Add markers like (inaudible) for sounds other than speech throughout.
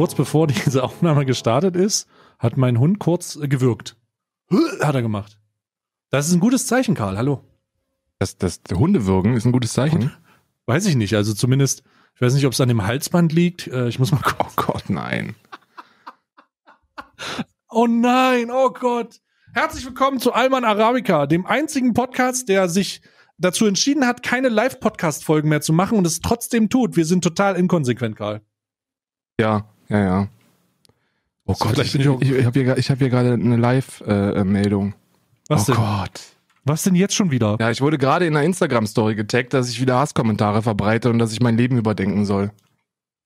kurz bevor (laughs) diese Aufnahme gestartet ist, hat mein Hund kurz gewürgt. Äh, hat er gemacht. Das ist ein gutes Zeichen, Karl. Hallo. Das, das Hundewürgen ist ein gutes Zeichen. Weiß ich nicht. Also zumindest, ich weiß nicht, ob es an dem Halsband liegt. Äh, ich muss mal gucken. (laughs) Oh Gott, nein. (laughs) oh nein, oh Gott. Herzlich willkommen zu Alman Arabica, dem einzigen Podcast, der sich dazu entschieden hat, keine Live-Podcast-Folgen mehr zu machen und es trotzdem tut. Wir sind total inkonsequent, Karl. Ja, ja, ja. Oh Gott, ich, bin ich, ich, ich habe hier, hab hier gerade eine Live-Meldung. Was oh denn? Gott. Was denn jetzt schon wieder? Ja, ich wurde gerade in einer Instagram-Story getaggt, dass ich wieder Hasskommentare verbreite und dass ich mein Leben überdenken soll.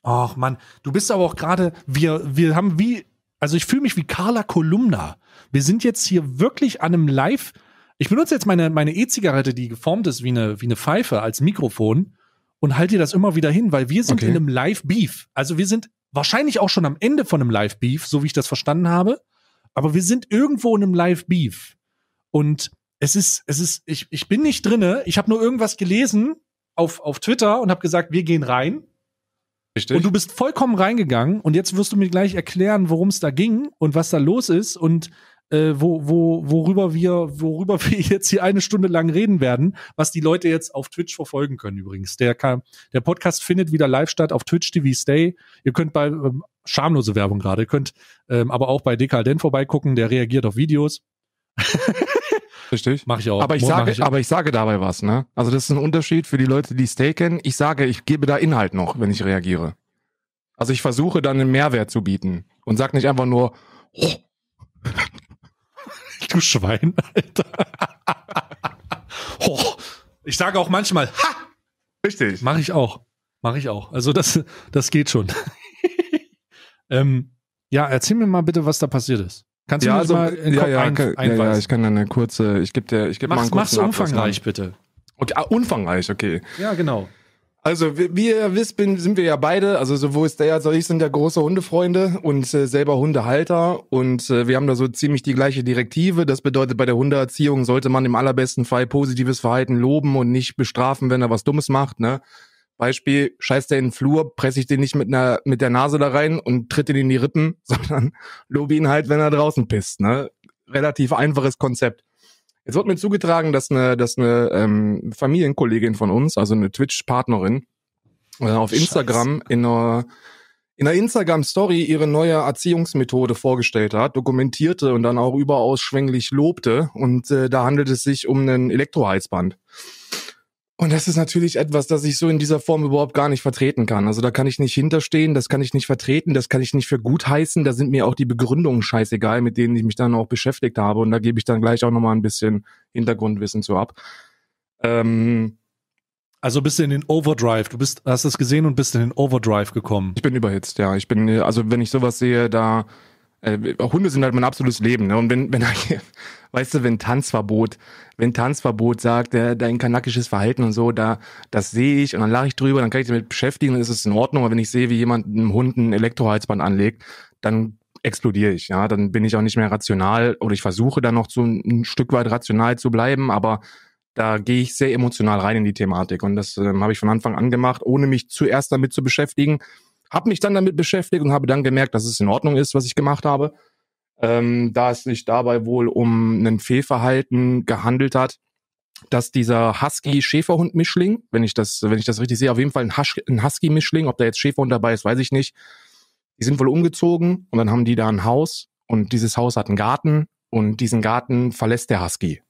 Ach Mann, du bist aber auch gerade, wir, wir haben wie, also ich fühle mich wie Carla Kolumna. Wir sind jetzt hier wirklich an einem Live. Ich benutze jetzt meine, meine E-Zigarette, die geformt ist wie eine, wie eine Pfeife als Mikrofon und halte dir das immer wieder hin, weil wir sind okay. in einem Live-Beef. Also wir sind Wahrscheinlich auch schon am Ende von einem Live-Beef, so wie ich das verstanden habe. Aber wir sind irgendwo in einem Live-Beef. Und es ist, es ist, ich, ich bin nicht drinne. Ich habe nur irgendwas gelesen auf, auf Twitter und habe gesagt, wir gehen rein. Richtig. Und du bist vollkommen reingegangen und jetzt wirst du mir gleich erklären, worum es da ging und was da los ist. Und äh, wo, wo, worüber wir, worüber (laughs) wir jetzt hier eine Stunde lang reden werden, was die Leute jetzt auf Twitch verfolgen können übrigens. Der, kann, der Podcast findet wieder live statt auf Twitch TV Stay. Ihr könnt bei ähm, schamlose Werbung gerade, ihr könnt ähm, aber auch bei Dekadent vorbeigucken, der reagiert auf Videos. (laughs) Richtig. Mach ich auch. Aber ich, sage, ich aber ich sage dabei was, ne? Also das ist ein Unterschied für die Leute, die Stay kennen. Ich sage, ich gebe da Inhalt noch, wenn ich reagiere. Also ich versuche dann einen Mehrwert zu bieten und sag nicht einfach nur, oh. (laughs) du Schwein, Alter. oh, ich sage auch manchmal, ha! Richtig. Mache ich auch. Mache ich auch. Also das, das geht schon. (laughs) ähm, ja, erzähl mir mal bitte, was da passiert ist. Kannst du ja, mir also, mal in ja, ja, ein, kann, ja, ja, ich kann dann eine kurze, ich gebe dir, ich gebe mal einen kurzen Mach's umfangreich Ablass. bitte. Okay, ah, umfangreich, okay. Ja, genau. Also, wie ihr wisst, bin, sind wir ja beide, also sowohl ist der als auch ich sind ja große Hundefreunde und äh, selber Hundehalter und äh, wir haben da so ziemlich die gleiche Direktive. Das bedeutet, bei der Hundeerziehung sollte man im allerbesten Fall positives Verhalten loben und nicht bestrafen, wenn er was Dummes macht, ne? Beispiel, scheißt der in den Flur, presse ich den nicht mit, einer, mit der Nase da rein und tritt ihn in die Rippen, (laughs) sondern lobe ihn halt, wenn er draußen pisst, ne? Relativ einfaches Konzept. Jetzt wird mir zugetragen, dass eine, dass eine ähm, Familienkollegin von uns, also eine Twitch-Partnerin, äh, auf Scheiße. Instagram in einer, in einer Instagram-Story ihre neue Erziehungsmethode vorgestellt hat, dokumentierte und dann auch überausschwänglich lobte. Und äh, da handelt es sich um einen Elektroheizband. Und das ist natürlich etwas, das ich so in dieser Form überhaupt gar nicht vertreten kann. Also da kann ich nicht hinterstehen, das kann ich nicht vertreten, das kann ich nicht für gut heißen. Da sind mir auch die Begründungen scheißegal, mit denen ich mich dann auch beschäftigt habe. Und da gebe ich dann gleich auch nochmal ein bisschen Hintergrundwissen zu ab. Ähm, also bist du in den Overdrive. Du bist, hast es gesehen und bist in den Overdrive gekommen. Ich bin überhitzt, ja. Ich bin, also wenn ich sowas sehe, da äh, Hunde sind halt mein absolutes Leben. Ne? Und wenn, wenn, (laughs) weißt du, wenn Tanzverbot, wenn Tanzverbot sagt, äh, dein kanakisches Verhalten und so, da, das sehe ich und dann lache ich drüber, dann kann ich damit beschäftigen, dann ist es in Ordnung. Aber wenn ich sehe, wie jemand einem Hund ein Elektroheizband anlegt, dann explodiere ich. Ja, dann bin ich auch nicht mehr rational oder ich versuche dann noch so ein Stück weit rational zu bleiben, aber da gehe ich sehr emotional rein in die Thematik und das ähm, habe ich von Anfang an gemacht, ohne mich zuerst damit zu beschäftigen, habe mich dann damit beschäftigt und habe dann gemerkt, dass es in Ordnung ist, was ich gemacht habe. Ähm, da es sich dabei wohl um ein Fehlverhalten gehandelt hat, dass dieser Husky-Schäferhund-Mischling, wenn ich das, wenn ich das richtig sehe, auf jeden Fall ein, ein Husky-Mischling, ob da jetzt Schäferhund dabei ist, weiß ich nicht. Die sind wohl umgezogen und dann haben die da ein Haus und dieses Haus hat einen Garten und diesen Garten verlässt der Husky.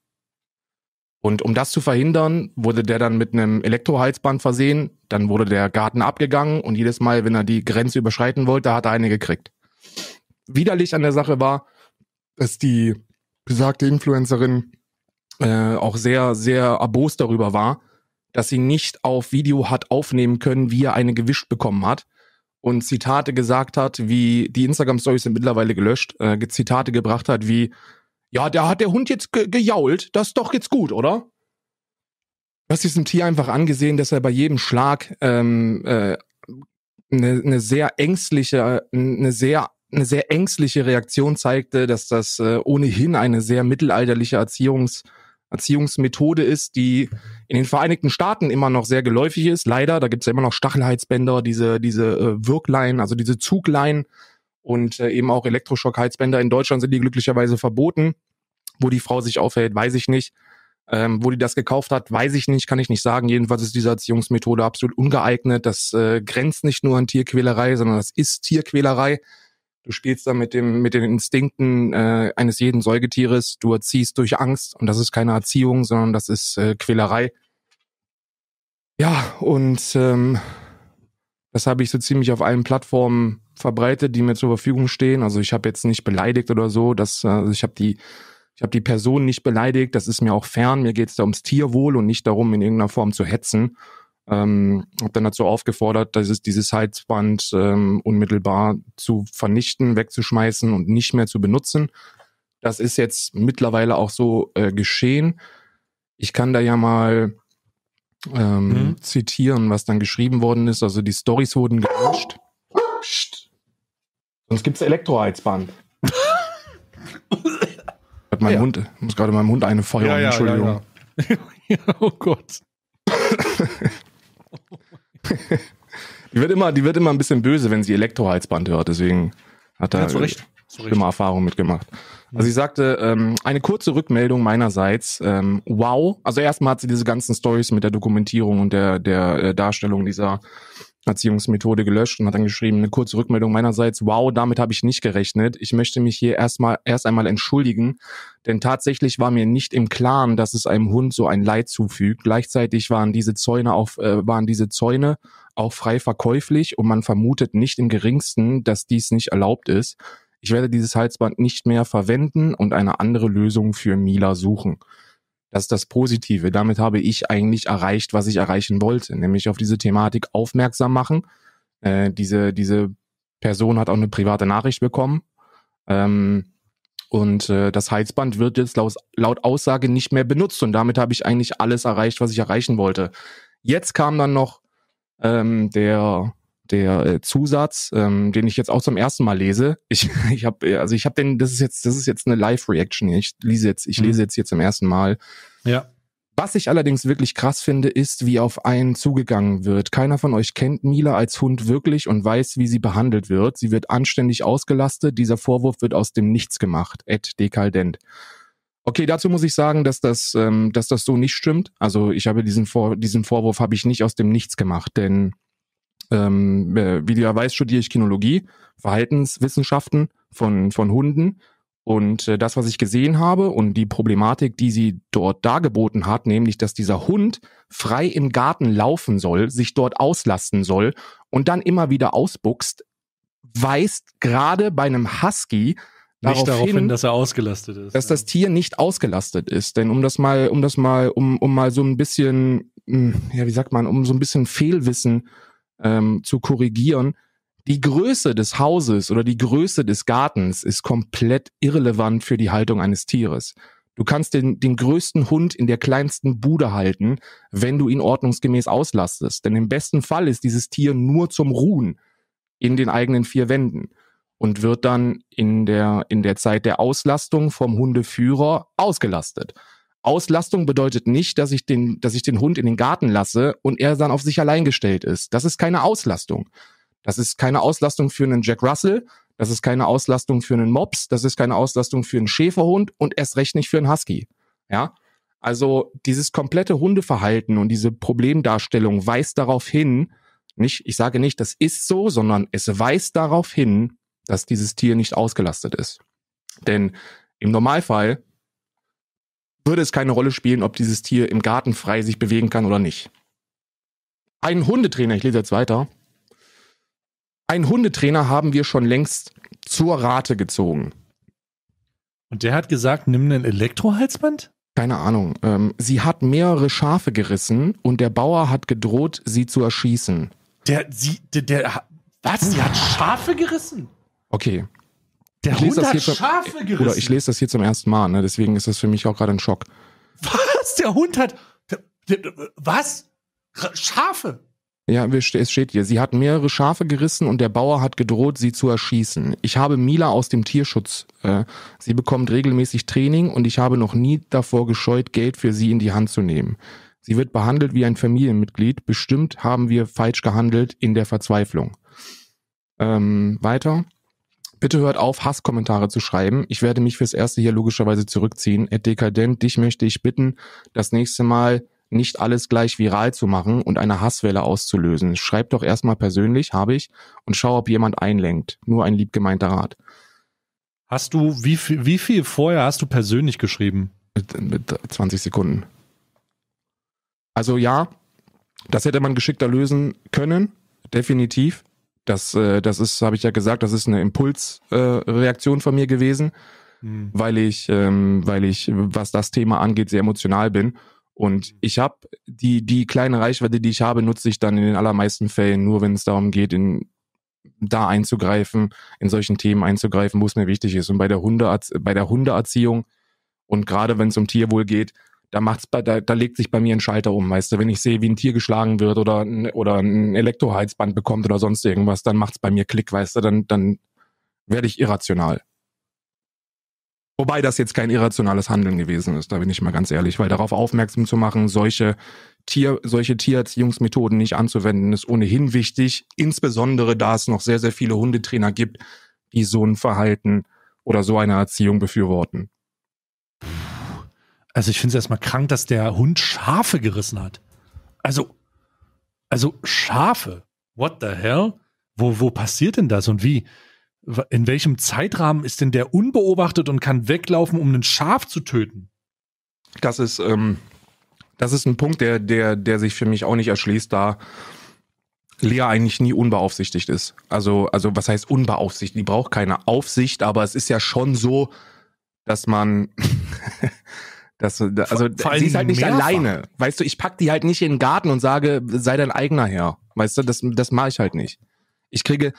Und um das zu verhindern, wurde der dann mit einem Elektroheizband versehen. Dann wurde der Garten abgegangen und jedes Mal, wenn er die Grenze überschreiten wollte, hat er eine gekriegt. Widerlich an der Sache war, dass die besagte Influencerin äh, auch sehr, sehr erbost darüber war, dass sie nicht auf Video hat aufnehmen können, wie er eine gewischt bekommen hat und Zitate gesagt hat, wie die Instagram-Stories sind mittlerweile gelöscht, äh, Zitate gebracht hat, wie ja, da hat der Hund jetzt ge gejault, das ist doch jetzt gut, oder? Du hast diesem Tier einfach angesehen, dass er bei jedem Schlag ähm, äh, eine, eine sehr ängstliche, eine sehr eine sehr ängstliche Reaktion zeigte, dass das äh, ohnehin eine sehr mittelalterliche Erziehungs, Erziehungsmethode ist, die in den Vereinigten Staaten immer noch sehr geläufig ist. Leider, da gibt es ja immer noch Stachelheizbänder, diese, diese äh, Wirklein, also diese Zuglein und äh, eben auch Elektroschockheizbänder. In Deutschland sind die glücklicherweise verboten. Wo die Frau sich aufhält, weiß ich nicht. Ähm, wo die das gekauft hat, weiß ich nicht, kann ich nicht sagen. Jedenfalls ist diese Erziehungsmethode absolut ungeeignet. Das äh, grenzt nicht nur an Tierquälerei, sondern das ist Tierquälerei. Du spielst da mit, dem, mit den Instinkten äh, eines jeden Säugetieres. Du erziehst durch Angst und das ist keine Erziehung, sondern das ist äh, Quälerei. Ja, und ähm, das habe ich so ziemlich auf allen Plattformen verbreitet, die mir zur Verfügung stehen. Also ich habe jetzt nicht beleidigt oder so. Das, äh, also ich habe die ich habe die Person nicht beleidigt, das ist mir auch fern. Mir geht es da ums Tierwohl und nicht darum, in irgendeiner Form zu hetzen. Ähm, habe dann dazu aufgefordert, dass es dieses Heizband ähm, unmittelbar zu vernichten, wegzuschmeißen und nicht mehr zu benutzen. Das ist jetzt mittlerweile auch so äh, geschehen. Ich kann da ja mal ähm, mhm. zitieren, was dann geschrieben worden ist. Also die Stories wurden gelöscht. Sonst gibt's Elektroheizband gerade meinem ja. Hund, muss gerade meinem Hund eine feuern, ja, ja, Entschuldigung. Ja, (laughs) oh Gott. die, wird immer, die wird immer ein bisschen böse, wenn sie Elektroheizband hört, deswegen hat er immer Erfahrung mitgemacht. Also ich sagte, ähm, eine kurze Rückmeldung meinerseits. Ähm, wow. Also erstmal hat sie diese ganzen Stories mit der Dokumentierung und der, der äh, Darstellung dieser Erziehungsmethode gelöscht und hat dann geschrieben, eine kurze Rückmeldung meinerseits, wow, damit habe ich nicht gerechnet. Ich möchte mich hier erstmal erst einmal entschuldigen, denn tatsächlich war mir nicht im Klaren, dass es einem Hund so ein Leid zufügt. Gleichzeitig waren diese Zäune auf äh, waren diese Zäune auch frei verkäuflich und man vermutet nicht im geringsten, dass dies nicht erlaubt ist. Ich werde dieses Halsband nicht mehr verwenden und eine andere Lösung für Mila suchen. Das ist das Positive. Damit habe ich eigentlich erreicht, was ich erreichen wollte, nämlich auf diese Thematik aufmerksam machen. Äh, diese, diese Person hat auch eine private Nachricht bekommen. Ähm, und äh, das Heizband wird jetzt laut, laut Aussage nicht mehr benutzt. Und damit habe ich eigentlich alles erreicht, was ich erreichen wollte. Jetzt kam dann noch ähm, der der äh, Zusatz, ähm, den ich jetzt auch zum ersten Mal lese. Ich, (laughs) ich habe, äh, also ich habe den, das ist jetzt, das ist jetzt eine Live-Reaction. Ich lese jetzt, ich mhm. lese jetzt hier zum ersten Mal. Ja. Was ich allerdings wirklich krass finde, ist, wie auf einen zugegangen wird. Keiner von euch kennt Mila als Hund wirklich und weiß, wie sie behandelt wird. Sie wird anständig ausgelastet. Dieser Vorwurf wird aus dem Nichts gemacht. Et dekaldent. Okay, dazu muss ich sagen, dass das, ähm, dass das so nicht stimmt. Also ich habe diesen, Vor diesen Vorwurf habe ich nicht aus dem Nichts gemacht, denn ähm, äh, wie du ja weißt, studiere ich Kinologie, Verhaltenswissenschaften von, von Hunden. Und äh, das, was ich gesehen habe und die Problematik, die sie dort dargeboten hat, nämlich, dass dieser Hund frei im Garten laufen soll, sich dort auslasten soll und dann immer wieder ausbuchst, weist gerade bei einem Husky darauf nicht darauf hin, hin, dass er ausgelastet ist. Dass ja. das Tier nicht ausgelastet ist. Denn um das mal, um das mal, um, um mal so ein bisschen, hm, ja, wie sagt man, um so ein bisschen Fehlwissen ähm, zu korrigieren. Die Größe des Hauses oder die Größe des Gartens ist komplett irrelevant für die Haltung eines Tieres. Du kannst den, den größten Hund in der kleinsten Bude halten, wenn du ihn ordnungsgemäß auslastest. Denn im besten Fall ist dieses Tier nur zum Ruhen in den eigenen vier Wänden und wird dann in der, in der Zeit der Auslastung vom Hundeführer ausgelastet. Auslastung bedeutet nicht, dass ich den, dass ich den Hund in den Garten lasse und er dann auf sich allein gestellt ist. Das ist keine Auslastung. Das ist keine Auslastung für einen Jack Russell. Das ist keine Auslastung für einen Mops. Das ist keine Auslastung für einen Schäferhund und erst recht nicht für einen Husky. Ja. Also dieses komplette Hundeverhalten und diese Problemdarstellung weist darauf hin, nicht, ich sage nicht, das ist so, sondern es weist darauf hin, dass dieses Tier nicht ausgelastet ist. Denn im Normalfall würde es keine Rolle spielen, ob dieses Tier im Garten frei sich bewegen kann oder nicht. Ein Hundetrainer, ich lese jetzt weiter. Ein Hundetrainer haben wir schon längst zur Rate gezogen. Und der hat gesagt, nimm ein Elektrohalsband? Keine Ahnung. Ähm, sie hat mehrere Schafe gerissen und der Bauer hat gedroht, sie zu erschießen. Der, sie, der, der was? Sie hat Schafe gerissen? Okay, der Hund hat zum, Schafe gerissen. Oder ich lese das hier zum ersten Mal, ne? deswegen ist das für mich auch gerade ein Schock. Was? Der Hund hat. Der, der, was? Schafe? Ja, es steht hier, sie hat mehrere Schafe gerissen und der Bauer hat gedroht, sie zu erschießen. Ich habe Mila aus dem Tierschutz. Äh, sie bekommt regelmäßig Training und ich habe noch nie davor gescheut, Geld für sie in die Hand zu nehmen. Sie wird behandelt wie ein Familienmitglied. Bestimmt haben wir falsch gehandelt in der Verzweiflung. Ähm, weiter. Bitte hört auf, Hasskommentare zu schreiben. Ich werde mich fürs Erste hier logischerweise zurückziehen. Ed Dekadent, dich möchte ich bitten, das nächste Mal nicht alles gleich viral zu machen und eine Hasswelle auszulösen. Schreib doch erstmal persönlich, habe ich, und schau, ob jemand einlenkt. Nur ein liebgemeinter Rat. Hast du, wie viel, wie viel vorher hast du persönlich geschrieben? Mit, mit 20 Sekunden. Also ja, das hätte man geschickter lösen können, definitiv. Das, äh, das ist, habe ich ja gesagt, das ist eine Impulsreaktion äh, von mir gewesen, mhm. weil ich, ähm, weil ich, was das Thema angeht, sehr emotional bin. Und mhm. ich habe die, die kleine Reichweite, die ich habe, nutze ich dann in den allermeisten Fällen nur, wenn es darum geht, in da einzugreifen, in solchen Themen einzugreifen, wo es mir wichtig ist. Und bei der Hunde, bei der Hundeerziehung und gerade wenn es um Tierwohl geht, da macht's da, da legt sich bei mir ein Schalter um, weißt du, wenn ich sehe, wie ein Tier geschlagen wird oder ein, oder ein Elektroheizband bekommt oder sonst irgendwas, dann macht's bei mir Klick, weißt du, dann, dann werde ich irrational. Wobei das jetzt kein irrationales Handeln gewesen ist, da bin ich mal ganz ehrlich, weil darauf aufmerksam zu machen, solche Tier, solche Tiererziehungsmethoden nicht anzuwenden, ist ohnehin wichtig, insbesondere da es noch sehr, sehr viele Hundetrainer gibt, die so ein Verhalten oder so eine Erziehung befürworten. Also ich finde es erstmal krank, dass der Hund Schafe gerissen hat. Also, also Schafe. What the hell? Wo, wo passiert denn das und wie? In welchem Zeitrahmen ist denn der unbeobachtet und kann weglaufen, um ein Schaf zu töten? Das ist, ähm, das ist ein Punkt, der, der, der sich für mich auch nicht erschließt, da Lea eigentlich nie unbeaufsichtigt ist. Also, also was heißt unbeaufsichtigt? Die braucht keine Aufsicht, aber es ist ja schon so, dass man (laughs) Das, also Vor sie ist halt nicht mehrfach. alleine. Weißt du, ich pack die halt nicht in den Garten und sage, sei dein eigener Herr. Weißt du, das, das mache ich halt nicht. Ich kriege,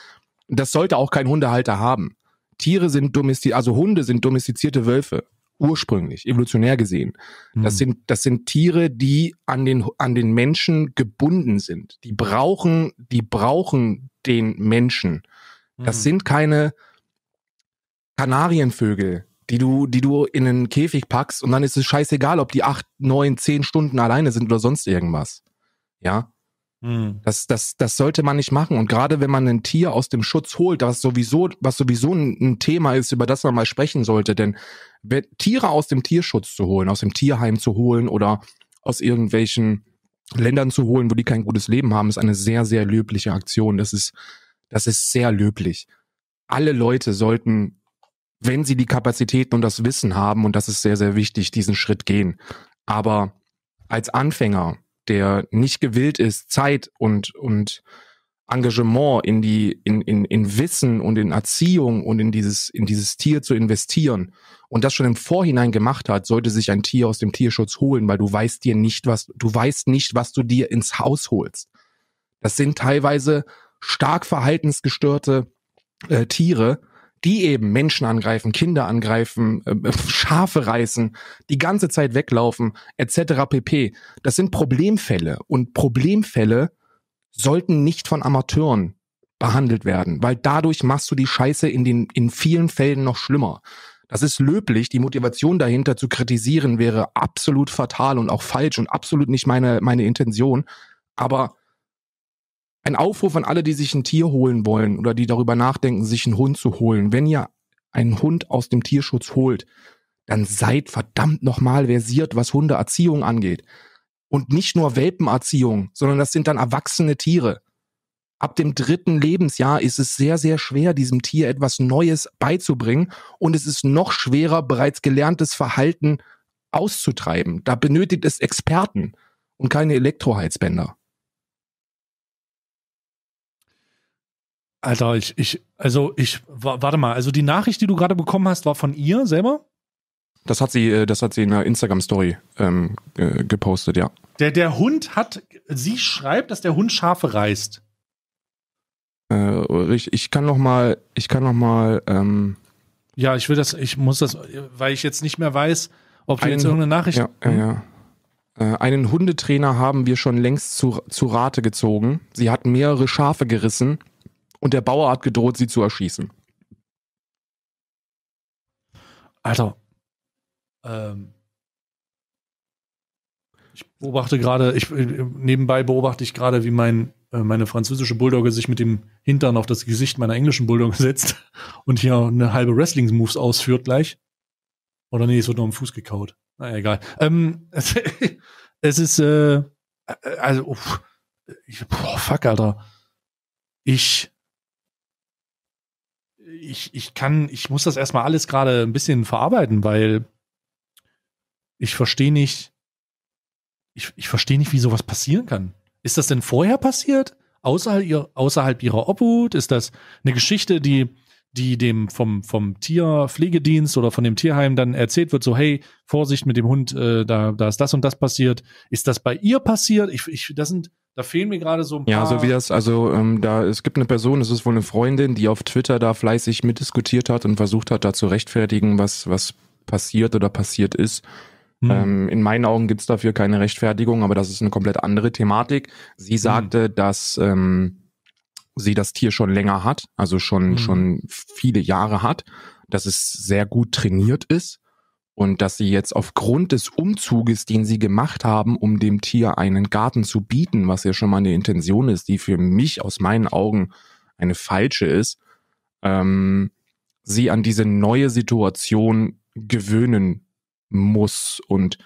das sollte auch kein Hundehalter haben. Tiere sind domestizierte, also Hunde sind domestizierte Wölfe. Ursprünglich, evolutionär gesehen. Das hm. sind, das sind Tiere, die an den, an den Menschen gebunden sind. Die brauchen, die brauchen den Menschen. Das hm. sind keine Kanarienvögel, die du, die du in einen Käfig packst und dann ist es scheißegal, ob die acht, neun, zehn Stunden alleine sind oder sonst irgendwas. Ja. Hm. Das, das, das sollte man nicht machen. Und gerade wenn man ein Tier aus dem Schutz holt, was sowieso, was sowieso ein Thema ist, über das man mal sprechen sollte, denn Tiere aus dem Tierschutz zu holen, aus dem Tierheim zu holen oder aus irgendwelchen Ländern zu holen, wo die kein gutes Leben haben, ist eine sehr, sehr löbliche Aktion. Das ist, das ist sehr löblich. Alle Leute sollten wenn sie die Kapazitäten und das Wissen haben, und das ist sehr, sehr wichtig, diesen Schritt gehen. Aber als Anfänger, der nicht gewillt ist, Zeit und, und Engagement in die, in, in, in Wissen und in Erziehung und in dieses, in dieses Tier zu investieren und das schon im Vorhinein gemacht hat, sollte sich ein Tier aus dem Tierschutz holen, weil du weißt dir nicht, was, du weißt nicht, was du dir ins Haus holst. Das sind teilweise stark verhaltensgestörte äh, Tiere, die eben Menschen angreifen, Kinder angreifen, äh, äh, Schafe reißen, die ganze Zeit weglaufen, etc. pp. Das sind Problemfälle und Problemfälle sollten nicht von Amateuren behandelt werden, weil dadurch machst du die Scheiße in den in vielen Fällen noch schlimmer. Das ist löblich. Die Motivation dahinter zu kritisieren wäre absolut fatal und auch falsch und absolut nicht meine, meine Intention. Aber ein Aufruf an alle, die sich ein Tier holen wollen oder die darüber nachdenken, sich einen Hund zu holen. Wenn ihr einen Hund aus dem Tierschutz holt, dann seid verdammt nochmal versiert, was Hundeerziehung angeht. Und nicht nur Welpenerziehung, sondern das sind dann erwachsene Tiere. Ab dem dritten Lebensjahr ist es sehr, sehr schwer, diesem Tier etwas Neues beizubringen. Und es ist noch schwerer, bereits gelerntes Verhalten auszutreiben. Da benötigt es Experten und keine Elektroheizbänder. Alter, ich, ich, also ich, warte mal, also die Nachricht, die du gerade bekommen hast, war von ihr selber? Das hat sie, äh, das hat sie in einer Instagram-Story ähm, gepostet, ja. Der, der Hund hat, sie schreibt, dass der Hund Schafe reißt. Äh, ich, ich kann noch mal, ich kann noch mal, ähm, Ja, ich will das, ich muss das, weil ich jetzt nicht mehr weiß, ob du einen, jetzt irgendeine Nachricht... Ja, ja, ja. Äh, einen Hundetrainer haben wir schon längst zu, zu Rate gezogen. Sie hat mehrere Schafe gerissen und der Bauer hat gedroht, sie zu erschießen. Alter. Ähm, ich beobachte gerade, ich äh, nebenbei beobachte ich gerade, wie mein äh, meine französische Bulldogge sich mit dem Hintern auf das Gesicht meiner englischen Bulldogge setzt (laughs) und hier eine halbe Wrestling-Moves ausführt gleich. Oder nee, es wird nur am Fuß gekaut. Na naja, egal. Ähm, (laughs) es ist, äh, äh, also, uff, ich, boah, fuck, Alter. Ich ich, ich kann, ich muss das erstmal alles gerade ein bisschen verarbeiten, weil ich verstehe nicht, ich, ich verstehe nicht, wie sowas passieren kann. Ist das denn vorher passiert? Außerhalb, ihr, außerhalb ihrer Obhut? Ist das eine Geschichte, die, die dem vom, vom Tierpflegedienst oder von dem Tierheim dann erzählt wird, so, hey, Vorsicht mit dem Hund, äh, da, da ist das und das passiert. Ist das bei ihr passiert? Ich, ich, das sind, da fehlen mir gerade so ein paar. Ja, so wie das, also ähm, da, es gibt eine Person, es ist wohl eine Freundin, die auf Twitter da fleißig mitdiskutiert hat und versucht hat, da zu rechtfertigen, was, was passiert oder passiert ist. Mhm. Ähm, in meinen Augen gibt's dafür keine Rechtfertigung, aber das ist eine komplett andere Thematik. Sie hm. sagte, dass ähm, sie das Tier schon länger hat, also schon, mhm. schon viele Jahre hat, dass es sehr gut trainiert ist und dass sie jetzt aufgrund des Umzuges, den sie gemacht haben, um dem Tier einen Garten zu bieten, was ja schon mal eine Intention ist, die für mich aus meinen Augen eine falsche ist, ähm, sie an diese neue Situation gewöhnen muss und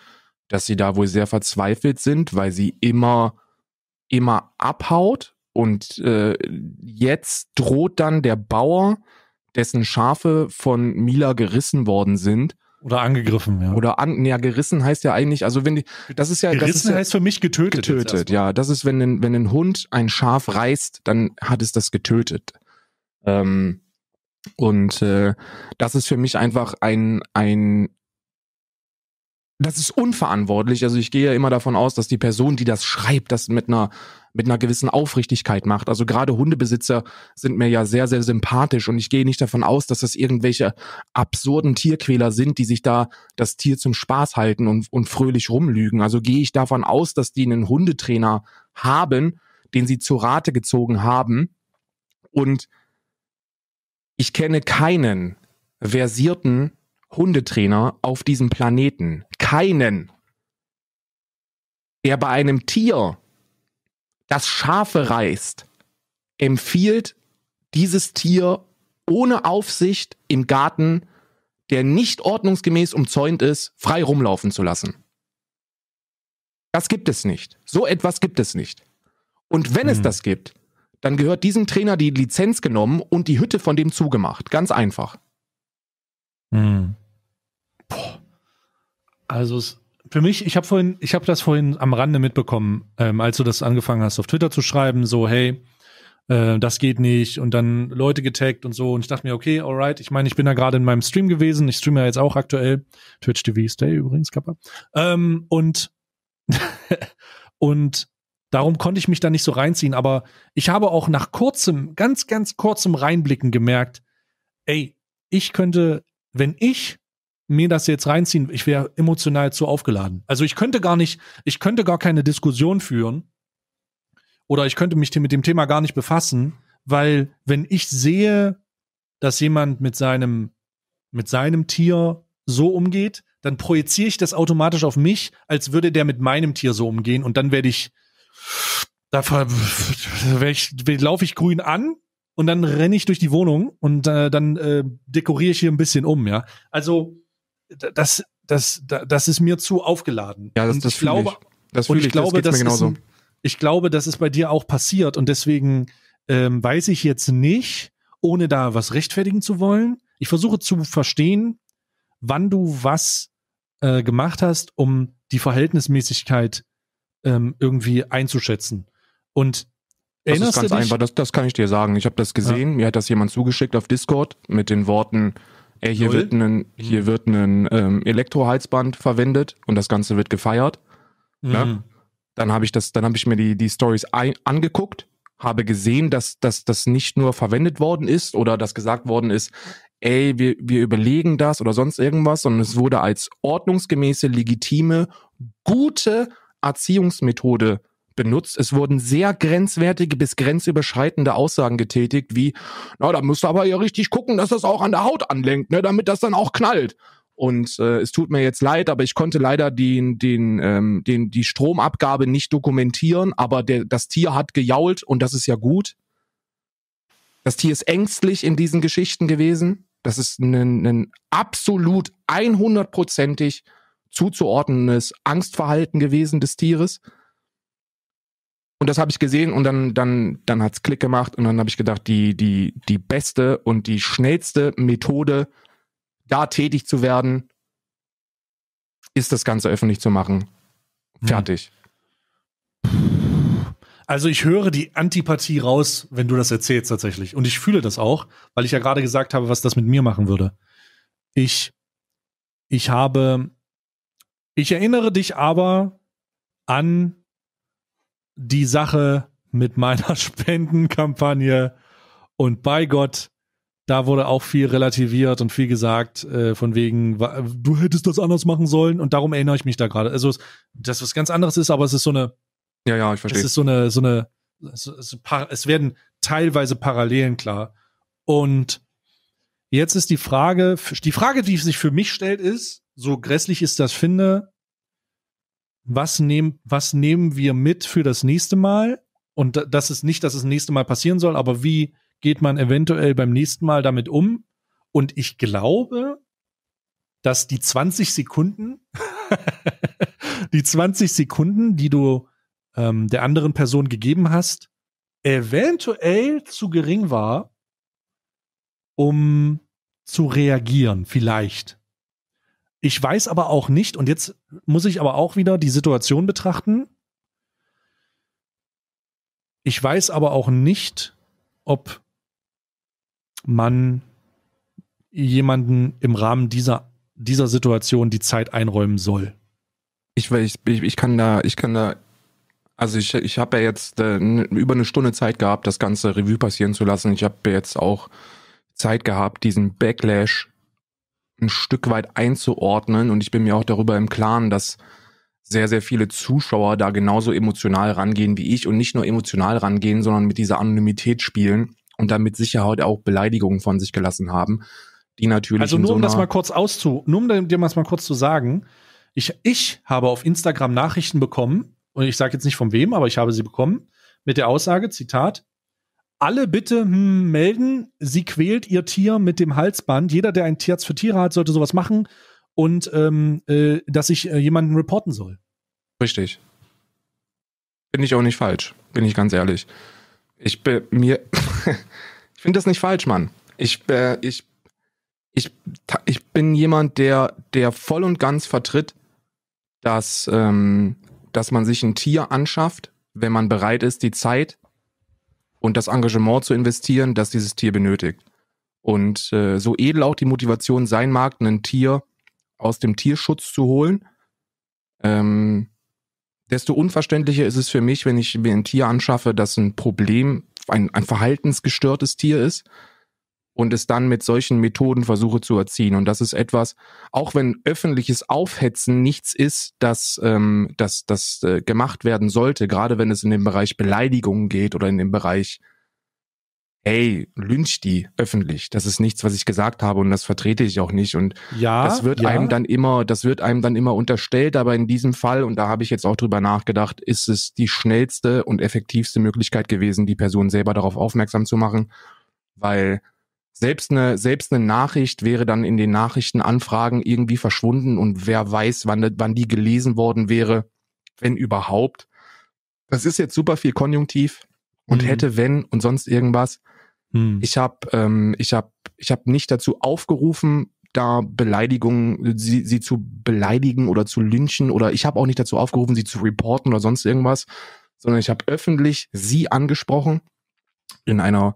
dass sie da wohl sehr verzweifelt sind, weil sie immer, immer abhaut und äh, jetzt droht dann der Bauer, dessen Schafe von Mila gerissen worden sind, oder angegriffen, ja. Oder an, ja, gerissen heißt ja eigentlich, also wenn die, das ist ja. Gerissen ist ja, heißt für mich getötet. Getötet, ja. Das ist, wenn ein, wenn ein Hund ein Schaf reißt, dann hat es das getötet. Ähm, und äh, das ist für mich einfach ein, ein das ist unverantwortlich. Also ich gehe ja immer davon aus, dass die Person, die das schreibt, das mit einer mit einer gewissen Aufrichtigkeit macht. Also gerade Hundebesitzer sind mir ja sehr sehr sympathisch und ich gehe nicht davon aus, dass das irgendwelche absurden Tierquäler sind, die sich da das Tier zum Spaß halten und und fröhlich rumlügen. Also gehe ich davon aus, dass die einen Hundetrainer haben, den sie zu Rate gezogen haben und ich kenne keinen versierten Hundetrainer auf diesem Planeten. Keinen, der bei einem Tier das Schafe reißt, empfiehlt, dieses Tier ohne Aufsicht im Garten, der nicht ordnungsgemäß umzäunt ist, frei rumlaufen zu lassen. Das gibt es nicht. So etwas gibt es nicht. Und wenn mhm. es hm. das gibt, dann gehört diesem Trainer die Lizenz genommen und die Hütte von dem zugemacht. Ganz einfach. Hm. Also für mich, ich habe vorhin, ich habe das vorhin am Rande mitbekommen, ähm, als du das angefangen hast, auf Twitter zu schreiben, so hey, äh, das geht nicht und dann Leute getaggt und so und ich dachte mir, okay, alright, ich meine, ich bin da gerade in meinem Stream gewesen, ich streame ja jetzt auch aktuell Twitch TV Stay übrigens, Kappa. Ähm, und (laughs) und Darum konnte ich mich da nicht so reinziehen, aber ich habe auch nach kurzem, ganz, ganz kurzem Reinblicken gemerkt, ey, ich könnte wenn ich mir das jetzt reinziehen, ich wäre emotional zu aufgeladen. Also ich könnte gar nicht, ich könnte gar keine Diskussion führen oder ich könnte mich mit dem Thema gar nicht befassen, weil wenn ich sehe, dass jemand mit seinem mit seinem Tier so umgeht, dann projiziere ich das automatisch auf mich, als würde der mit meinem Tier so umgehen und dann werde ich da, (laughs) da laufe ich grün an und dann renne ich durch die Wohnung und äh, dann äh, dekoriere ich hier ein bisschen um, ja. Also das, das, das, ist mir zu aufgeladen. Ja, das, und das ich glaube, ich. Das fühle ich, ich glaube, das, das genauso. Ein, ich glaube, das ist bei dir auch passiert und deswegen ähm, weiß ich jetzt nicht, ohne da was rechtfertigen zu wollen. Ich versuche zu verstehen, wann du was äh, gemacht hast, um die Verhältnismäßigkeit ähm, irgendwie einzuschätzen. Und Erinnerst das ist ganz einfach, das, das kann ich dir sagen. Ich habe das gesehen, ja. mir hat das jemand zugeschickt auf Discord mit den Worten, ey, hier Null? wird ein, hier mhm. wird ein ähm, Elektrohalsband verwendet und das Ganze wird gefeiert. Ne? Mhm. Ne? Dann habe ich das, dann habe ich mir die, die Stories angeguckt, habe gesehen, dass, dass das nicht nur verwendet worden ist oder dass gesagt worden ist, ey, wir, wir überlegen das oder sonst irgendwas, sondern es wurde als ordnungsgemäße, legitime, gute Erziehungsmethode benutzt. Es wurden sehr grenzwertige bis grenzüberschreitende Aussagen getätigt, wie, na, da müsst ihr aber ja richtig gucken, dass das auch an der Haut anlenkt, ne, damit das dann auch knallt. Und äh, es tut mir jetzt leid, aber ich konnte leider den, den, ähm, den, die Stromabgabe nicht dokumentieren, aber der, das Tier hat gejault und das ist ja gut. Das Tier ist ängstlich in diesen Geschichten gewesen. Das ist ein, ein absolut 100%ig zuzuordnendes Angstverhalten gewesen des Tieres. Und das habe ich gesehen und dann, dann, dann hat's Klick gemacht und dann habe ich gedacht, die, die, die beste und die schnellste Methode, da tätig zu werden, ist das Ganze öffentlich zu machen. Hm. Fertig. Also ich höre die Antipathie raus, wenn du das erzählst tatsächlich. Und ich fühle das auch, weil ich ja gerade gesagt habe, was das mit mir machen würde. Ich, ich habe, ich erinnere dich aber an die Sache mit meiner (laughs) Spendenkampagne und bei Gott, da wurde auch viel relativiert und viel gesagt, äh, von wegen, du hättest das anders machen sollen und darum erinnere ich mich da gerade. Also, das was ganz anderes ist, aber es ist so eine. Ja, ja, ich verstehe. Es ist so eine, so eine, es, es, es werden teilweise Parallelen klar. Und jetzt ist die Frage, die Frage, die sich für mich stellt, ist, so grässlich ist das finde, was, nehm, was nehmen wir mit für das nächste Mal? Und das ist nicht, dass es das nächste Mal passieren soll, aber wie geht man eventuell beim nächsten Mal damit um? Und ich glaube, dass die 20 Sekunden, (laughs) die 20 Sekunden, die du ähm, der anderen Person gegeben hast, eventuell zu gering war, um zu reagieren, vielleicht. Ich weiß aber auch nicht, und jetzt muss ich aber auch wieder die Situation betrachten. Ich weiß aber auch nicht, ob man jemanden im Rahmen dieser, dieser Situation die Zeit einräumen soll. Ich, ich, ich kann da, ich kann da, also ich, ich habe ja jetzt äh, über eine Stunde Zeit gehabt, das ganze Revue passieren zu lassen. Ich habe jetzt auch Zeit gehabt, diesen Backlash ein Stück weit einzuordnen. Und ich bin mir auch darüber im Klaren, dass sehr, sehr viele Zuschauer da genauso emotional rangehen wie ich und nicht nur emotional rangehen, sondern mit dieser Anonymität spielen und damit Sicherheit auch Beleidigungen von sich gelassen haben, die natürlich. Also nur so um das mal kurz auszu, nur um dir mal kurz zu sagen, ich, ich habe auf Instagram Nachrichten bekommen, und ich sage jetzt nicht von wem, aber ich habe sie bekommen, mit der Aussage, Zitat, alle bitte hm, melden, sie quält ihr Tier mit dem Halsband. Jeder, der ein Tierarzt für Tiere hat, sollte sowas machen und ähm, äh, dass ich äh, jemanden reporten soll. Richtig. Bin ich auch nicht falsch, bin ich ganz ehrlich. Ich bin mir, (laughs) ich finde das nicht falsch, Mann. Ich, äh, ich, ich, ich bin jemand, der, der voll und ganz vertritt, dass, ähm, dass man sich ein Tier anschafft, wenn man bereit ist, die Zeit und das Engagement zu investieren, das dieses Tier benötigt. Und äh, so edel auch die Motivation sein mag, ein Tier aus dem Tierschutz zu holen, ähm, desto unverständlicher ist es für mich, wenn ich mir ein Tier anschaffe, das ein Problem, ein, ein verhaltensgestörtes Tier ist, und es dann mit solchen Methoden versuche zu erziehen. Und das ist etwas, auch wenn öffentliches Aufhetzen nichts ist, das, ähm, das, das äh, gemacht werden sollte, gerade wenn es in den Bereich Beleidigungen geht oder in den Bereich, hey, lynch die öffentlich. Das ist nichts, was ich gesagt habe und das vertrete ich auch nicht. Und ja, das wird ja. einem dann immer, das wird einem dann immer unterstellt, aber in diesem Fall, und da habe ich jetzt auch drüber nachgedacht, ist es die schnellste und effektivste Möglichkeit gewesen, die Person selber darauf aufmerksam zu machen. Weil selbst eine, selbst eine Nachricht wäre dann in den Nachrichtenanfragen irgendwie verschwunden und wer weiß, wann, wann die gelesen worden wäre, wenn überhaupt. Das ist jetzt super viel Konjunktiv und mhm. hätte, wenn und sonst irgendwas. Mhm. Ich habe ähm, ich hab, ich hab nicht dazu aufgerufen, da Beleidigungen, sie, sie zu beleidigen oder zu lynchen oder ich habe auch nicht dazu aufgerufen, sie zu reporten oder sonst irgendwas, sondern ich habe öffentlich sie angesprochen in einer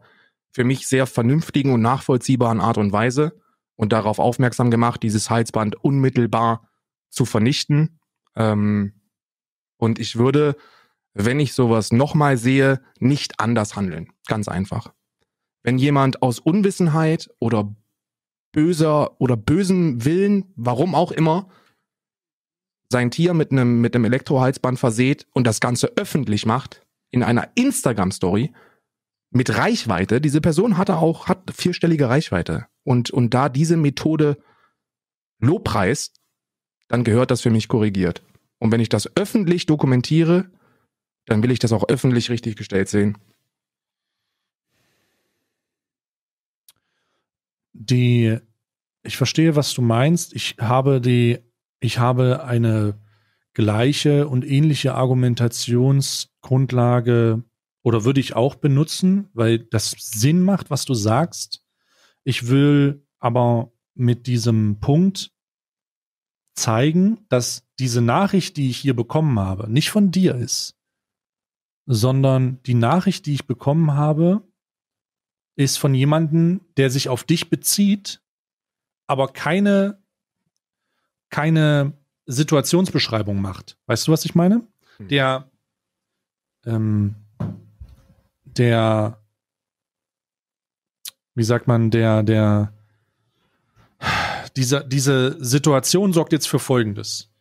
für mich sehr vernünftigen und nachvollziehbaren Art und Weise und darauf aufmerksam gemacht, dieses Halsband unmittelbar zu vernichten. Ähm, und ich würde, wenn ich sowas nochmal sehe, nicht anders handeln. Ganz einfach. Wenn jemand aus Unwissenheit oder böser oder bösem Willen, warum auch immer, sein Tier mit einem mit einem Elektrohalsband verseht und das Ganze öffentlich macht in einer Instagram-Story, mit Reichweite, diese Person hatte auch, hat vierstellige Reichweite. Und, und da diese Methode Lobpreis, dann gehört das für mich korrigiert. Und wenn ich das öffentlich dokumentiere, dann will ich das auch öffentlich richtig gestellt sehen. Die, ich verstehe, was du meinst. Ich habe die, ich habe eine gleiche und ähnliche Argumentationsgrundlage oder würde ich auch benutzen, weil das Sinn macht, was du sagst. Ich will aber mit diesem Punkt zeigen, dass diese Nachricht, die ich hier bekommen habe, nicht von dir ist, sondern die Nachricht, die ich bekommen habe, ist von jemandem, der sich auf dich bezieht, aber keine, keine Situationsbeschreibung macht. Weißt du, was ich meine? Hm. Der ähm, der, wie sagt man, der, der, dieser, diese Situation sorgt jetzt für Folgendes.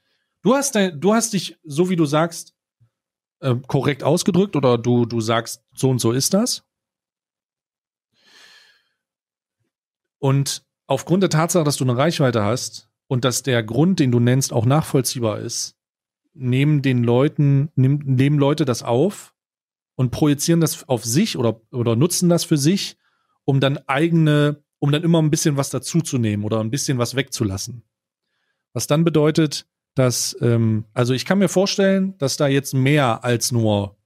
Du hast, dein, du hast dich, so wie du sagst, äh, korrekt ausgedrückt oder du, du sagst, so und so ist das. Und aufgrund der Tatsache, dass du eine Reichweite hast und dass der Grund, den du nennst, auch nachvollziehbar ist, nehmen den Leuten, nehmen Leute das auf und projizieren das auf sich oder, oder nutzen das für sich, um dann eigene, um dann immer ein bisschen was dazuzunehmen oder ein bisschen was wegzulassen. Was dann bedeutet, dass, ähm, also ich kann mir vorstellen, dass da jetzt mehr als nur,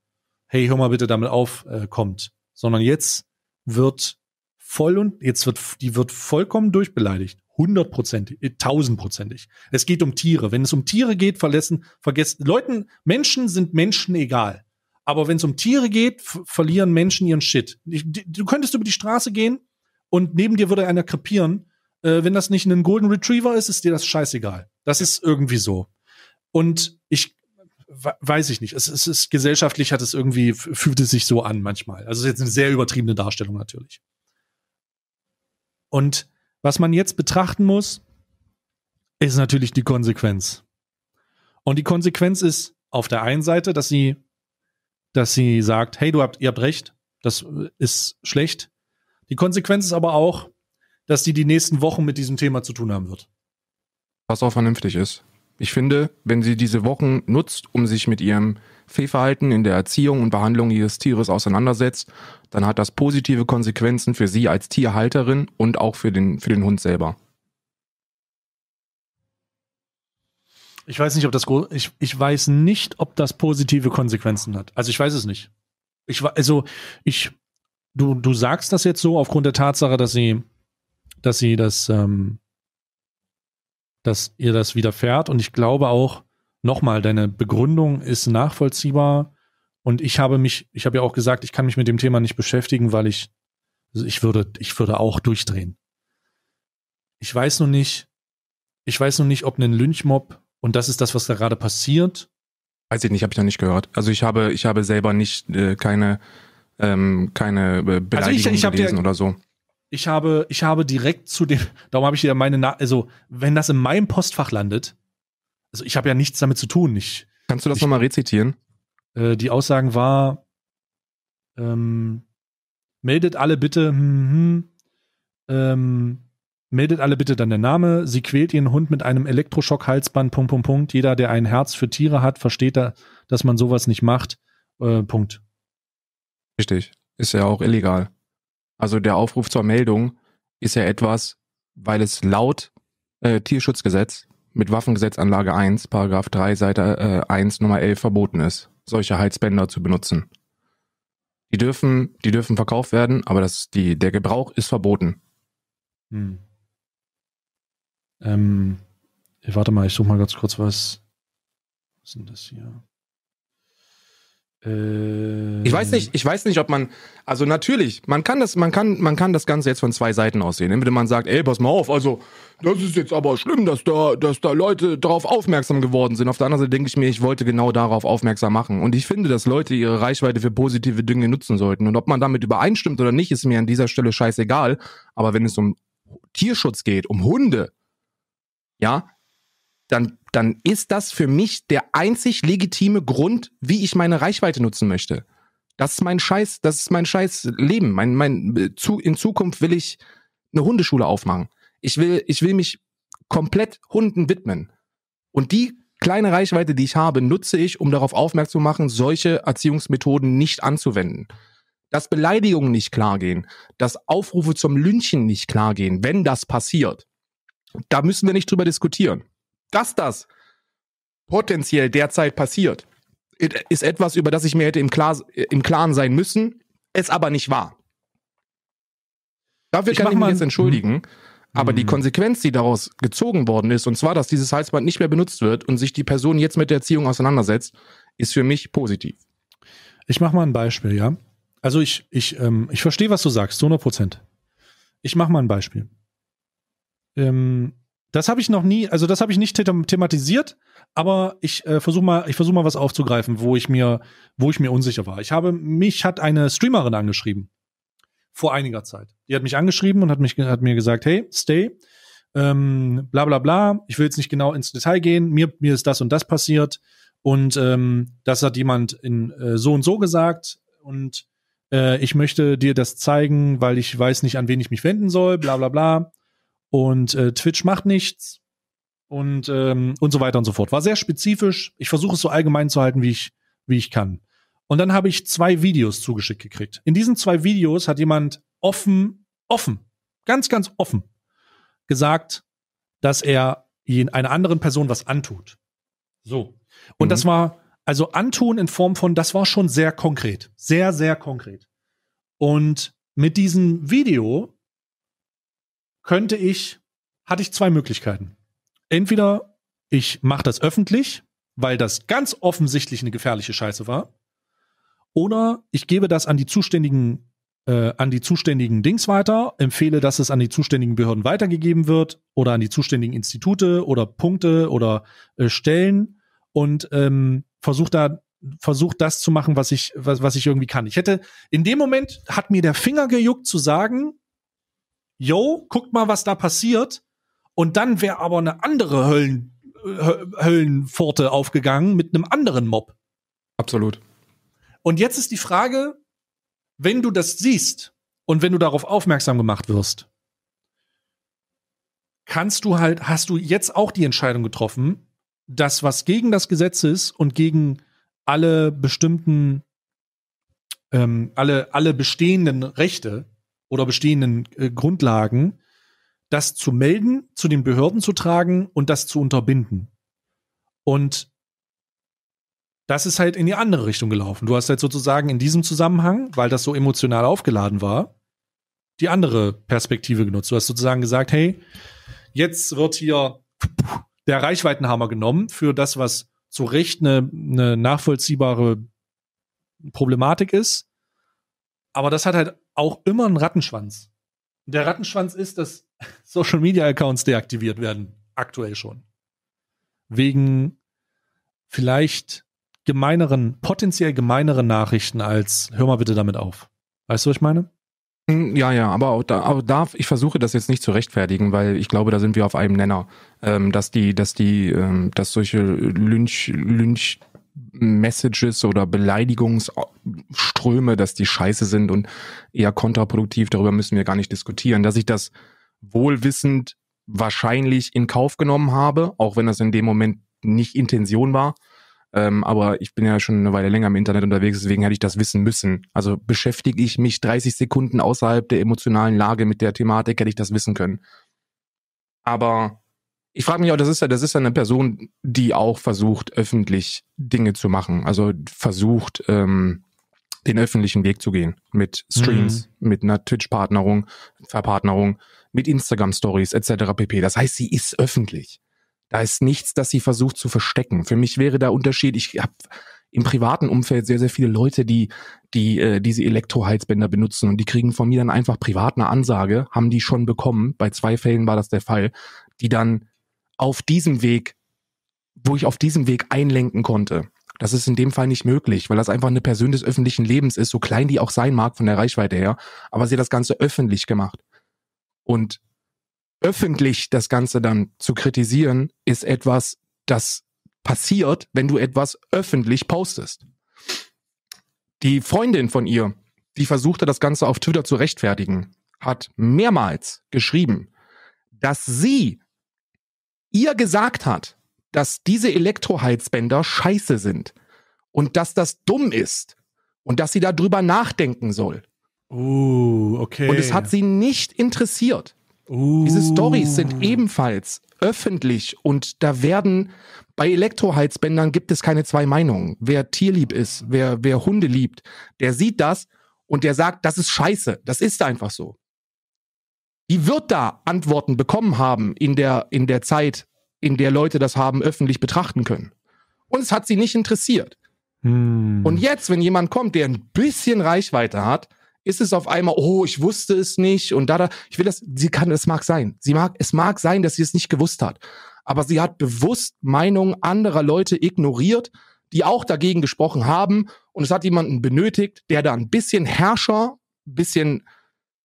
hey, hör mal bitte damit auf, äh, kommt, sondern jetzt wird voll und jetzt wird, die wird vollkommen durchbeleidigt. Hundertprozentig, äh, tausendprozentig. Es geht um Tiere. Wenn es um Tiere geht, verlassen, vergessen, Leuten, Menschen sind Menschen egal. Aber wenn es um Tiere geht, verlieren Menschen ihren Shit. Ich, du könntest über die Straße gehen und neben dir würde einer krepieren. Äh, wenn das nicht ein Golden Retriever ist, ist dir das scheißegal. Das ist irgendwie so. Und ich weiß ich nicht. Es, es ist gesellschaftlich hat es irgendwie fühlt es sich so an manchmal. Also es ist jetzt eine sehr übertriebene Darstellung natürlich. Und was man jetzt betrachten muss, ist natürlich die Konsequenz. Und die Konsequenz ist auf der einen Seite, dass sie dass sie sagt, hey, du habt, ihr habt recht, das äh, ist schlecht. Die Konsequenz ist aber auch, dass sie die nächsten Wochen mit diesem Thema zu tun haben wird. Was auch vernünftig ist. Ich finde, wenn sie diese Wochen nutzt, um sich mit ihrem Fehlverhalten in der Erziehung und Behandlung ihres Tieres auseinandersetzt, dann hat das positive Konsequenzen für sie als Tierhalterin und auch für den, für den Hund selber. Ich weiß nicht, ob das ich, ich weiß nicht, ob das positive Konsequenzen hat. Also ich weiß es nicht. Ich also ich du du sagst das jetzt so aufgrund der Tatsache, dass sie dass sie das ähm, dass ihr das widerfährt und ich glaube auch nochmal deine Begründung ist nachvollziehbar und ich habe mich ich habe ja auch gesagt, ich kann mich mit dem Thema nicht beschäftigen, weil ich also ich würde ich würde auch durchdrehen. Ich weiß nur nicht, ich weiß nur nicht, ob ein Lynchmob und das ist das, was da gerade passiert? Weiß ich nicht, habe ich noch nicht gehört. Also ich habe, ich habe selber nicht äh, keine, ähm, keine Beleidigung äh, also ich, ich gelesen dir, oder so. Ich habe, ich habe direkt zu dem, (laughs) darum habe ich ja meine, Na also wenn das in meinem Postfach landet, also ich habe ja nichts damit zu tun. Ich, Kannst du das nochmal rezitieren? Äh, die Aussagen war, ähm, meldet alle bitte, hm, hm, hm ähm, Meldet alle bitte dann der Name. Sie quält ihren Hund mit einem Elektroschock-Halsband. Punkt, Punkt, Punkt. Jeder, der ein Herz für Tiere hat, versteht da, dass man sowas nicht macht. Äh, Punkt. Richtig. Ist ja auch illegal. Also der Aufruf zur Meldung ist ja etwas, weil es laut äh, Tierschutzgesetz mit Waffengesetzanlage 1, Paragraph 3, Seite äh, 1, Nummer 11 verboten ist, solche Halsbänder zu benutzen. Die dürfen, die dürfen verkauft werden, aber das, die, der Gebrauch ist verboten. Hm. Ähm, warte mal, ich suche mal ganz kurz was. Was ist denn das hier? Äh, ich weiß nicht, ich weiß nicht, ob man, also natürlich, man kann das, man kann, man kann das Ganze jetzt von zwei Seiten aussehen. Entweder man sagt, ey, pass mal auf, also, das ist jetzt aber schlimm, dass da, dass da Leute darauf aufmerksam geworden sind. Auf der anderen Seite denke ich mir, ich wollte genau darauf aufmerksam machen. Und ich finde, dass Leute ihre Reichweite für positive Dinge nutzen sollten. Und ob man damit übereinstimmt oder nicht, ist mir an dieser Stelle scheißegal. Aber wenn es um Tierschutz geht, um Hunde, ja, dann, dann ist das für mich der einzig legitime Grund, wie ich meine Reichweite nutzen möchte. Das ist mein Scheiß, das ist mein Scheiß Leben. Mein, mein, äh, zu, in Zukunft will ich eine Hundeschule aufmachen. Ich will, ich will mich komplett Hunden widmen. Und die kleine Reichweite, die ich habe, nutze ich, um darauf aufmerksam zu machen, solche Erziehungsmethoden nicht anzuwenden. Dass Beleidigungen nicht klargehen, dass Aufrufe zum Lynchen nicht klargehen, wenn das passiert. Da müssen wir nicht drüber diskutieren. Dass das potenziell derzeit passiert, ist etwas, über das ich mir hätte im, Klar, im Klaren sein müssen, es aber nicht war. Dafür ich kann ich mich jetzt entschuldigen. Hm. Aber die hm. Konsequenz, die daraus gezogen worden ist, und zwar, dass dieses Halsband nicht mehr benutzt wird und sich die Person jetzt mit der Erziehung auseinandersetzt, ist für mich positiv. Ich mache mal ein Beispiel, ja. Also ich, ich, ähm, ich verstehe, was du sagst, zu 100 Prozent. Ich mache mal ein Beispiel. Ähm, das habe ich noch nie, also das habe ich nicht thematisiert, aber ich äh, versuche mal, ich versuche mal was aufzugreifen, wo ich mir, wo ich mir unsicher war. Ich habe mich hat eine Streamerin angeschrieben vor einiger Zeit. Die hat mich angeschrieben und hat mich hat mir gesagt, hey, stay, ähm, bla bla bla. Ich will jetzt nicht genau ins Detail gehen. Mir mir ist das und das passiert und ähm, das hat jemand in äh, so und so gesagt und äh, ich möchte dir das zeigen, weil ich weiß nicht, an wen ich mich wenden soll, bla bla bla. Und äh, Twitch macht nichts und, ähm, und so weiter und so fort. War sehr spezifisch. Ich versuche es so allgemein zu halten, wie ich, wie ich kann. Und dann habe ich zwei Videos zugeschickt gekriegt. In diesen zwei Videos hat jemand offen, offen, ganz, ganz offen gesagt, dass er ihn einer anderen Person was antut. So. Und mhm. das war, also antun in Form von, das war schon sehr konkret. Sehr, sehr konkret. Und mit diesem Video könnte ich, hatte ich zwei Möglichkeiten. Entweder ich mache das öffentlich, weil das ganz offensichtlich eine gefährliche Scheiße war, oder ich gebe das an die zuständigen äh, an die zuständigen Dings weiter, empfehle, dass es an die zuständigen Behörden weitergegeben wird oder an die zuständigen Institute oder Punkte oder äh, Stellen und ähm, versuche da versucht das zu machen, was ich was was ich irgendwie kann. Ich hätte in dem Moment hat mir der Finger gejuckt zu sagen, yo, guckt mal, was da passiert. Und dann wäre aber eine andere Höllen, Höllenpforte aufgegangen mit einem anderen Mob. Absolut. Und jetzt ist die Frage, wenn du das siehst und wenn du darauf aufmerksam gemacht wirst, kannst du halt, hast du jetzt auch die Entscheidung getroffen, dass was gegen das Gesetz ist und gegen alle bestimmten, ähm, alle, alle bestehenden Rechte, oder bestehenden äh, Grundlagen, das zu melden, zu den Behörden zu tragen und das zu unterbinden. Und das ist halt in die andere Richtung gelaufen. Du hast halt sozusagen in diesem Zusammenhang, weil das so emotional aufgeladen war, die andere Perspektive genutzt. Du hast sozusagen gesagt, hey, jetzt wird hier der Reichweitenhammer genommen für das, was zu Recht eine, eine nachvollziehbare Problematik ist. Aber das hat halt auch immer einen Rattenschwanz. der Rattenschwanz ist, dass (laughs) Social Media Accounts deaktiviert werden, aktuell schon. Wegen vielleicht gemeineren, potenziell gemeineren Nachrichten als hör mal bitte damit auf. Weißt du, was ich meine? Hm, ja, ja, aber auch da, auch da, ich versuche das jetzt nicht zu rechtfertigen, weil ich glaube, da sind wir auf einem Nenner, ähm, dass die, dass die, ähm, dass solche Lynch, Lynch, Messages oder Beleidigungsströme, dass die scheiße sind und eher kontraproduktiv, darüber müssen wir gar nicht diskutieren. Dass ich das wohlwissend wahrscheinlich in Kauf genommen habe, auch wenn das in dem Moment nicht Intention war. Ähm, aber ich bin ja schon eine Weile länger im Internet unterwegs, deswegen hätte ich das wissen müssen. Also beschäftige ich mich 30 Sekunden außerhalb der emotionalen Lage mit der Thematik, hätte ich das wissen können. Aber ich frage mich auch, das ist ja, das ist ja eine Person, die auch versucht, öffentlich Dinge zu machen. Also versucht, ähm, den öffentlichen Weg zu gehen. Mit Streams, mhm. mit einer Twitch-Partnerung, Verpartnerung, mit Instagram-Stories etc. pp. Das heißt, sie ist öffentlich. Da ist nichts, das sie versucht zu verstecken. Für mich wäre da Unterschied. Ich habe im privaten Umfeld sehr, sehr viele Leute, die, die äh, diese Elektroheizbänder benutzen und die kriegen von mir dann einfach privat eine Ansage, haben die schon bekommen. Bei zwei Fällen war das der Fall, die dann auf diesem Weg, wo ich auf diesem Weg einlenken konnte. Das ist in dem Fall nicht möglich, weil das einfach eine Person des öffentlichen Lebens ist, so klein die auch sein mag von der Reichweite her. Aber sie hat das Ganze öffentlich gemacht. Und öffentlich das Ganze dann zu kritisieren, ist etwas, das passiert, wenn du etwas öffentlich postest. Die Freundin von ihr, die versuchte das Ganze auf Twitter zu rechtfertigen, hat mehrmals geschrieben, dass sie ihr gesagt hat, dass diese Elektroheizbänder scheiße sind und dass das dumm ist und dass sie darüber nachdenken soll. Uh, okay. Und es hat sie nicht interessiert. Uh. Diese Stories sind ebenfalls öffentlich und da werden bei Elektroheizbändern gibt es keine zwei Meinungen. Wer tierlieb ist, wer, wer Hunde liebt, der sieht das und der sagt, das ist scheiße. Das ist einfach so die wird da Antworten bekommen haben in der, in der Zeit, in der Leute das haben öffentlich betrachten können. Und es hat sie nicht interessiert. Hm. Und jetzt, wenn jemand kommt, der ein bisschen Reichweite hat, ist es auf einmal, oh, ich wusste es nicht und da, da. Ich will das, sie kann, es mag sein. Sie mag, es mag sein, dass sie es nicht gewusst hat. Aber sie hat bewusst Meinungen anderer Leute ignoriert, die auch dagegen gesprochen haben. Und es hat jemanden benötigt, der da ein bisschen Herrscher, ein bisschen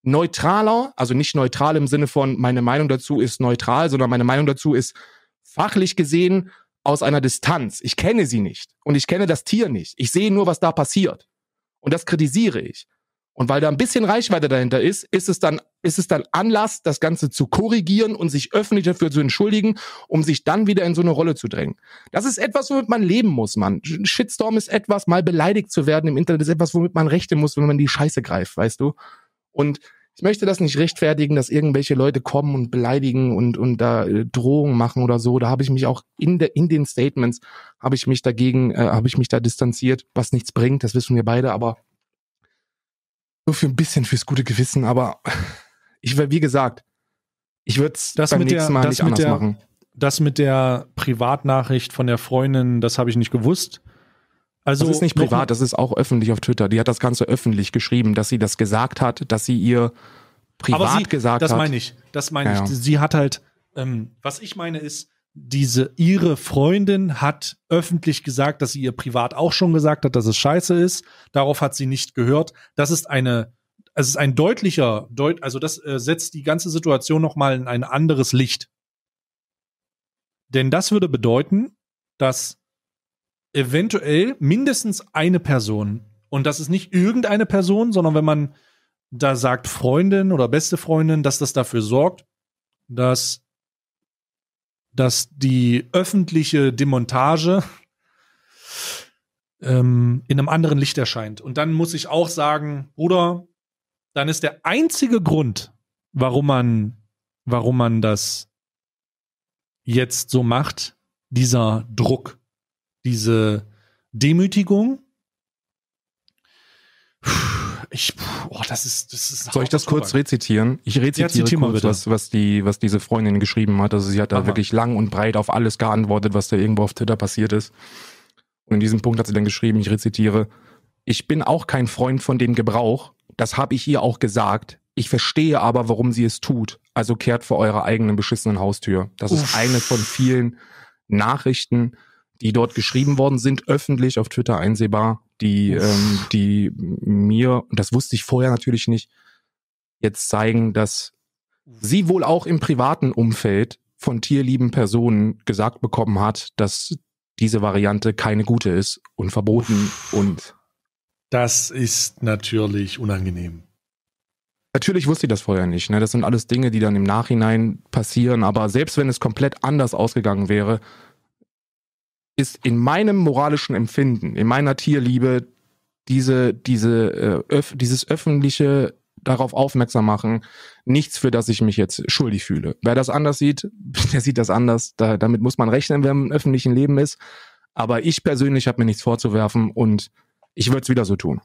neutraler, also nicht neutral im Sinne von meine Meinung dazu ist neutral, sondern meine Meinung dazu ist fachlich gesehen aus einer Distanz. Ich kenne sie nicht und ich kenne das Tier nicht. Ich sehe nur, was da passiert. Und das kritisiere ich. Und weil da ein bisschen Reichweite dahinter ist, ist es dann, ist es dann Anlass, das Ganze zu korrigieren und sich öffentlich dafür zu entschuldigen, um sich dann wieder in so eine Rolle zu drängen. Das ist etwas, womit man leben muss, man. Shitstorm ist etwas, mal beleidigt zu werden im Internet ist etwas, womit man rechnen muss, wenn man die Scheiße greift, weißt du? Und ich möchte das nicht rechtfertigen, dass irgendwelche Leute kommen und beleidigen und, und da äh, Drohungen machen oder so. Da habe ich mich auch in, der in den Statements, habe ich mich dagegen, äh, habe ich mich da distanziert, was nichts bringt, das wissen wir beide, aber nur für ein bisschen fürs gute Gewissen. Aber (laughs) ich wie gesagt, ich würde es beim nächsten Mal der, nicht anders der, machen. Das mit der Privatnachricht von der Freundin, das habe ich nicht gewusst. Also das ist nicht privat, das ist auch öffentlich auf Twitter. Die hat das Ganze öffentlich geschrieben, dass sie das gesagt hat, dass sie ihr privat Aber sie, gesagt das hat. Das meine ich. Das meine ja, ich. Sie hat halt, ähm, was ich meine ist, diese ihre Freundin hat öffentlich gesagt, dass sie ihr privat auch schon gesagt hat, dass es scheiße ist. Darauf hat sie nicht gehört. Das ist eine, es ist ein deutlicher, deut, also das äh, setzt die ganze Situation noch mal in ein anderes Licht. Denn das würde bedeuten, dass eventuell mindestens eine Person. Und das ist nicht irgendeine Person, sondern wenn man da sagt Freundin oder beste Freundin, dass das dafür sorgt, dass, dass die öffentliche Demontage ähm, in einem anderen Licht erscheint. Und dann muss ich auch sagen, Bruder, dann ist der einzige Grund, warum man, warum man das jetzt so macht, dieser Druck diese Demütigung. Ich, oh, das ist, das ist Soll ich das kurz rezitieren? Ich rezitiere ja, kurz, was, was, die, was diese Freundin geschrieben hat. Also sie hat da Aha. wirklich lang und breit auf alles geantwortet, was da irgendwo auf Twitter passiert ist. Und in diesem Punkt hat sie dann geschrieben, ich rezitiere, ich bin auch kein Freund von dem Gebrauch, das habe ich ihr auch gesagt. Ich verstehe aber, warum sie es tut. Also kehrt vor eurer eigenen beschissenen Haustür. Das Uff. ist eine von vielen Nachrichten, die dort geschrieben worden sind, öffentlich auf Twitter einsehbar, die, ähm, die mir, und das wusste ich vorher natürlich nicht, jetzt zeigen, dass sie wohl auch im privaten Umfeld von tierlieben Personen gesagt bekommen hat, dass diese Variante keine gute ist und verboten und das ist natürlich unangenehm. Natürlich wusste ich das vorher nicht. Ne? Das sind alles Dinge, die dann im Nachhinein passieren. Aber selbst wenn es komplett anders ausgegangen wäre, ist in meinem moralischen Empfinden, in meiner Tierliebe, diese, diese, äh, öf dieses öffentliche darauf aufmerksam machen, nichts, für das ich mich jetzt schuldig fühle. Wer das anders sieht, (laughs) der sieht das anders. Da, damit muss man rechnen, wenn man im öffentlichen Leben ist. Aber ich persönlich habe mir nichts vorzuwerfen und ich würde es wieder so tun.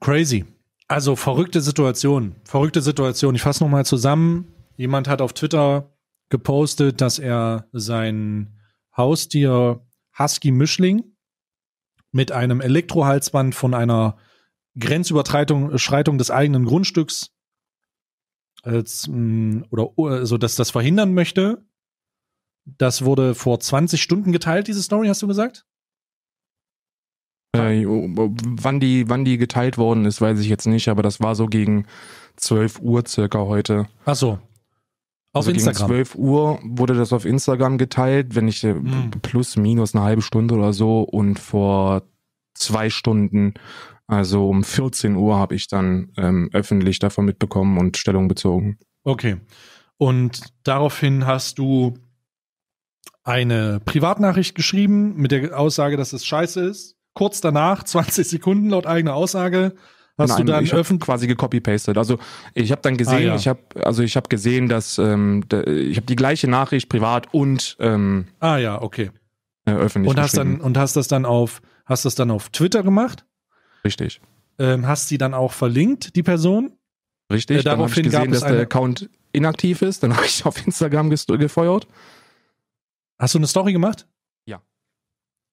Crazy. Also verrückte Situation. Verrückte Situation. Ich fasse nochmal zusammen. Jemand hat auf Twitter gepostet, dass er sein Haustier Husky Mischling mit einem Elektrohalsband von einer Grenzüberschreitung äh, des eigenen Grundstücks als, äh, oder so, äh, also, dass das verhindern möchte. Das wurde vor 20 Stunden geteilt, diese Story, hast du gesagt? Äh, wann, die, wann die geteilt worden ist, weiß ich jetzt nicht, aber das war so gegen 12 Uhr circa heute. Ach so, auf also Instagram. Gegen 12 Uhr wurde das auf Instagram geteilt, wenn ich äh, hm. plus, minus eine halbe Stunde oder so. Und vor zwei Stunden, also um 14 Uhr, habe ich dann ähm, öffentlich davon mitbekommen und Stellung bezogen. Okay. Und daraufhin hast du eine Privatnachricht geschrieben mit der Aussage, dass es scheiße ist. Kurz danach, 20 (laughs) Sekunden laut eigener Aussage, Hast Nein, du dann also, ich hab quasi gecopy-pastet. Also ich habe dann gesehen, ah, ja. ich habe also ich habe gesehen, dass ähm, ich habe die gleiche Nachricht privat und ähm, ah ja okay äh, öffentlich und hast dann und hast das dann auf hast das dann auf Twitter gemacht? Richtig. Ähm, hast sie dann auch verlinkt die Person? Richtig. Äh, daraufhin gesehen, dass der Account inaktiv ist. Dann (laughs) habe ich auf Instagram gefeuert. Hast du eine Story gemacht? Ja.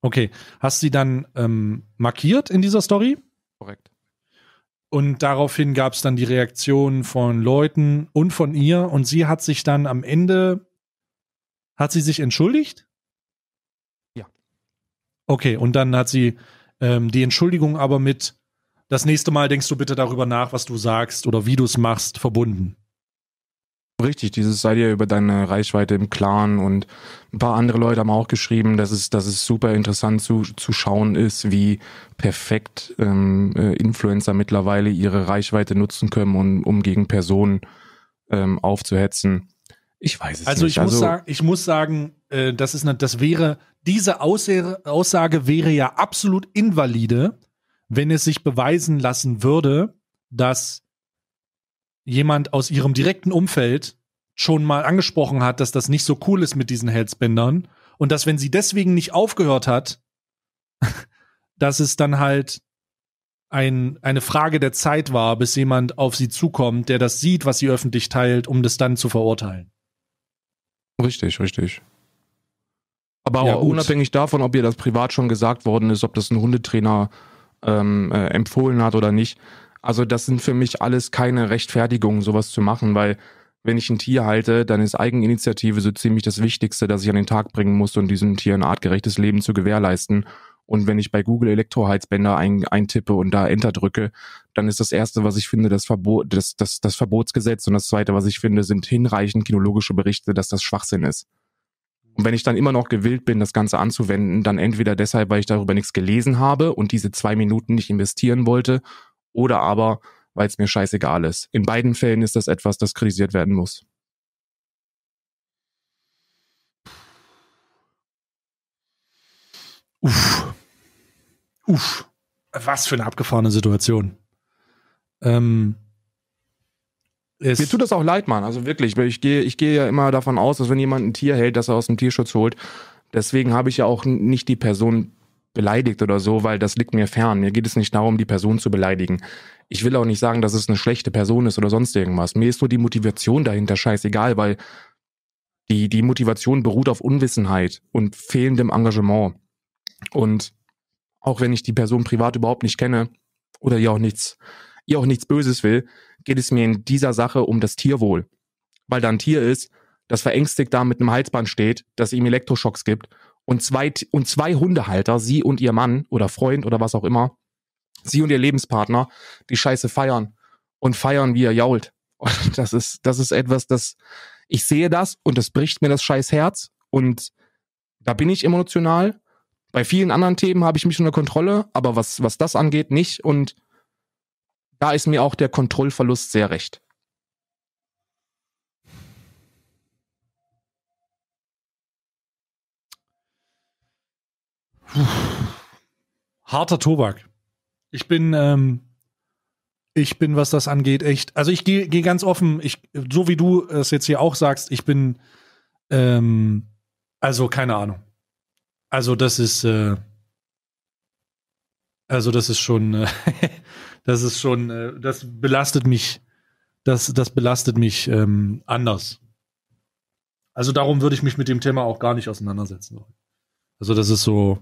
Okay. Hast sie dann ähm, markiert in dieser Story? Korrekt. Und daraufhin gab es dann die Reaktion von Leuten und von ihr. Und sie hat sich dann am Ende, hat sie sich entschuldigt? Ja. Okay, und dann hat sie ähm, die Entschuldigung aber mit, das nächste Mal denkst du bitte darüber nach, was du sagst oder wie du es machst, verbunden. Richtig, dieses sei dir über deine Reichweite im Clan und ein paar andere Leute haben auch geschrieben, dass es, dass es super interessant zu, zu schauen ist, wie perfekt ähm, äh, Influencer mittlerweile ihre Reichweite nutzen können, um, um gegen Personen ähm, aufzuhetzen. Ich weiß es also nicht. Ich also muss sagen, ich muss sagen, äh, das ist eine, das wäre, diese Aussage, Aussage wäre ja absolut invalide, wenn es sich beweisen lassen würde, dass jemand aus ihrem direkten Umfeld schon mal angesprochen hat, dass das nicht so cool ist mit diesen Halsbändern und dass wenn sie deswegen nicht aufgehört hat, (laughs) dass es dann halt ein, eine Frage der Zeit war, bis jemand auf sie zukommt, der das sieht, was sie öffentlich teilt, um das dann zu verurteilen. Richtig, richtig. Aber ja, unabhängig davon, ob ihr das privat schon gesagt worden ist, ob das ein Hundetrainer ähm, äh, empfohlen hat oder nicht, also das sind für mich alles keine Rechtfertigungen, sowas zu machen, weil wenn ich ein Tier halte, dann ist Eigeninitiative so ziemlich das Wichtigste, das ich an den Tag bringen muss, um diesem Tier ein artgerechtes Leben zu gewährleisten. Und wenn ich bei Google Elektroheizbänder ein, eintippe und da Enter drücke, dann ist das erste, was ich finde, das, Verbot, das, das, das Verbotsgesetz und das zweite, was ich finde, sind hinreichend kinologische Berichte, dass das Schwachsinn ist. Und wenn ich dann immer noch gewillt bin, das Ganze anzuwenden, dann entweder deshalb, weil ich darüber nichts gelesen habe und diese zwei Minuten nicht investieren wollte, oder aber, weil es mir scheißegal ist. In beiden Fällen ist das etwas, das kritisiert werden muss. Uff. Uff. Was für eine abgefahrene Situation. Ähm, mir tut das auch leid, Mann. Also wirklich, ich gehe, ich gehe ja immer davon aus, dass wenn jemand ein Tier hält, dass er aus dem Tierschutz holt. Deswegen habe ich ja auch nicht die Person beleidigt oder so, weil das liegt mir fern. Mir geht es nicht darum, die Person zu beleidigen. Ich will auch nicht sagen, dass es eine schlechte Person ist oder sonst irgendwas. Mir ist nur die Motivation dahinter scheißegal, weil die, die Motivation beruht auf Unwissenheit und fehlendem Engagement. Und auch wenn ich die Person privat überhaupt nicht kenne oder ihr auch nichts, ihr auch nichts Böses will, geht es mir in dieser Sache um das Tierwohl. Weil da ein Tier ist, das verängstigt da mit einem Halsband steht, das ihm Elektroschocks gibt und zwei, und zwei Hundehalter, sie und ihr Mann oder Freund oder was auch immer, sie und ihr Lebenspartner, die Scheiße feiern und feiern, wie er jault. Und (laughs) das ist, das ist etwas, das, ich sehe das und das bricht mir das scheiß Herz und da bin ich emotional. Bei vielen anderen Themen habe ich mich unter Kontrolle, aber was, was das angeht, nicht und da ist mir auch der Kontrollverlust sehr recht. Harter Tobak. Ich bin, ähm, ich bin, was das angeht, echt. Also ich gehe geh ganz offen, ich, so wie du es jetzt hier auch sagst, ich bin, ähm, also keine Ahnung. Also das ist, äh, also das ist schon, äh, (laughs) das ist schon, äh, das belastet mich, das, das belastet mich ähm, anders. Also darum würde ich mich mit dem Thema auch gar nicht auseinandersetzen. Also das ist so,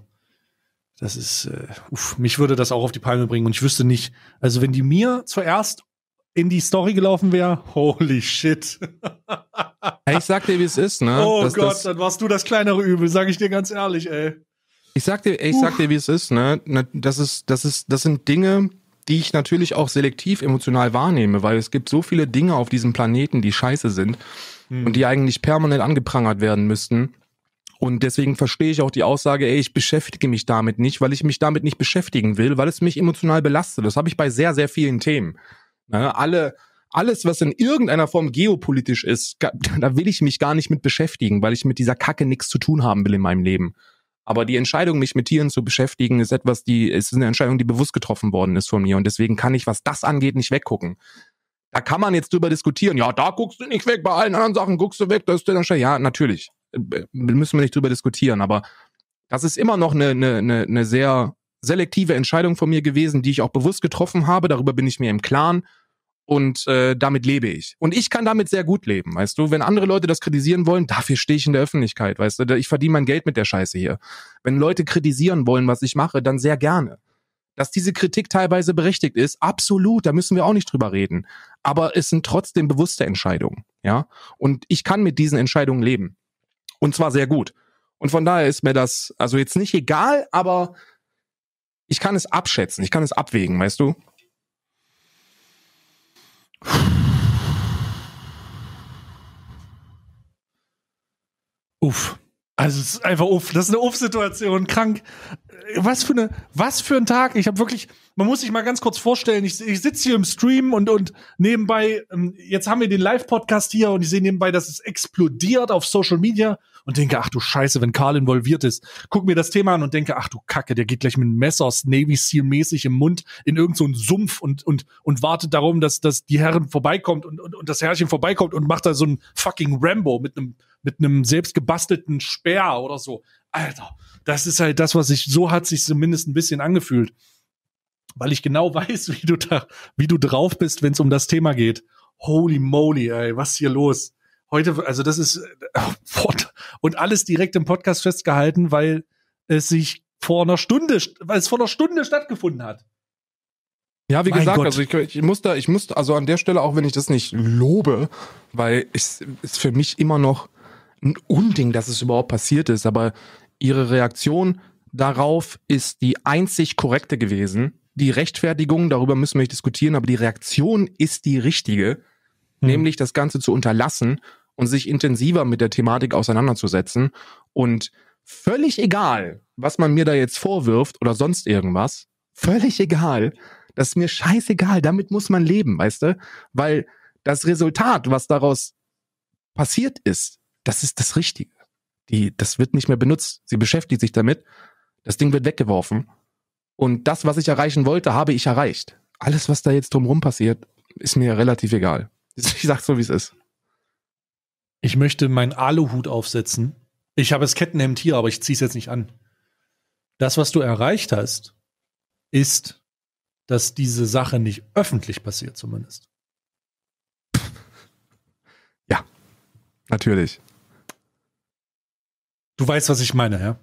das ist, äh, uff, mich würde das auch auf die Palme bringen und ich wüsste nicht, also wenn die mir zuerst in die Story gelaufen wäre, holy shit. (laughs) ich sag dir, wie es ist, ne? Oh Dass Gott, dann warst du das kleinere Übel, sag ich dir ganz ehrlich, ey. Ich sag dir, ich sag dir, wie es ist, ne? Das ist, das ist, das sind Dinge, die ich natürlich auch selektiv emotional wahrnehme, weil es gibt so viele Dinge auf diesem Planeten, die scheiße sind hm. und die eigentlich permanent angeprangert werden müssten. Und deswegen verstehe ich auch die Aussage, ey, ich beschäftige mich damit nicht, weil ich mich damit nicht beschäftigen will, weil es mich emotional belastet. Das habe ich bei sehr, sehr vielen Themen. Ja, ne? alle, alles, was in irgendeiner Form geopolitisch ist, (laughs) da will ich mich gar nicht mit beschäftigen, weil ich mit dieser Kacke nichts zu tun haben will in meinem Leben. Aber die Entscheidung, mich mit Tieren zu beschäftigen, ist etwas, die, ist eine Entscheidung, die bewusst getroffen worden ist von mir. Und deswegen kann ich, was das angeht, nicht weggucken. Da kann man jetzt drüber diskutieren. Ja, da guckst du nicht weg, bei allen anderen Sachen guckst du weg, da ist der Entscheidung. Ja, natürlich. Äh, müssen wir nicht drüber diskutieren. Aber das ist immer noch eine, eine, eine eine sehr selektive Entscheidung von mir gewesen, die ich auch bewusst getroffen habe. Darüber bin ich mir im Klaren und äh, damit lebe ich. Und ich kann damit sehr gut leben, weißt du. Wenn andere Leute das kritisieren wollen, dafür stehe ich in der Öffentlichkeit, weißt du. Ich verdiene mein Geld mit der Scheiße hier. Wenn Leute kritisieren wollen, was ich mache, dann sehr gerne. Dass diese Kritik teilweise berechtigt ist, absolut, da müssen wir auch nicht drüber reden. Aber es sind trotzdem bewusste Entscheidungen, ja. Und ich kann mit diesen Entscheidungen leben. Und zwar sehr gut. Und von daher ist mir das, also jetzt nicht egal, aber ich kann es abschätzen, ich kann es abwägen, weißt du? Uff. Also es ist einfach uff. Das ist eine Uff-Situation. Krank. Was für eine, was für ein Tag. Ich habe wirklich, man muss sich mal ganz kurz vorstellen, ich, ich sitze hier im Stream und, und nebenbei, ähm, jetzt haben wir den Live-Podcast hier und ich sehe nebenbei, dass es explodiert auf Social Media und denke, ach du Scheiße, wenn Karl involviert ist, guck mir das Thema an und denke, ach du Kacke, der geht gleich mit Messers Navy Seal mäßig im Mund in irgendeinen so Sumpf und, und, und wartet darum, dass, dass die Herren vorbeikommt und, und, und das Herrchen vorbeikommt und macht da so ein fucking Rambo mit einem, mit einem selbst gebastelten Speer oder so. Alter, das ist halt das, was ich, so hat sich zumindest ein bisschen angefühlt. Weil ich genau (laughs) weiß, wie du da, wie du drauf bist, wenn es um das Thema geht. Holy moly, ey, was ist hier los? heute, also das ist äh, (laughs) und alles direkt im Podcast festgehalten, weil es sich vor einer Stunde, weil es vor einer Stunde stattgefunden hat. Ja, wie mein gesagt, Gott. also ich, ich muss da, ich muss, also an der Stelle, auch wenn ich das nicht lobe, weil es ist für mich immer noch ein Unding, dass es überhaupt passiert ist, aber ihre Reaktion darauf ist die einzig korrekte gewesen. Die Rechtfertigung, darüber müssen wir nicht diskutieren, aber die Reaktion ist die richtige, hm. nämlich das Ganze zu unterlassen und sich intensiver mit der Thematik auseinanderzusetzen. Und völlig egal, was man mir da jetzt vorwirft oder sonst irgendwas, völlig egal, das ist mir scheißegal, damit muss man leben, weißt du? Weil das Resultat, was daraus passiert ist, das ist das Richtige. Die, das wird nicht mehr benutzt. Sie beschäftigt sich damit. Das Ding wird weggeworfen. Und das, was ich erreichen wollte, habe ich erreicht. Alles, was da jetzt drumherum passiert, ist mir relativ egal. (laughs) Ich sag's so, wie es ist. Ich möchte meinen Aluhut aufsetzen. Ich habe das Kettenhemd hier, aber ich ziehe es jetzt nicht an. Das, was du erreicht hast, ist, dass diese Sache nicht öffentlich passiert, zumindest. Ja, natürlich. Du weißt, was ich meine, ja?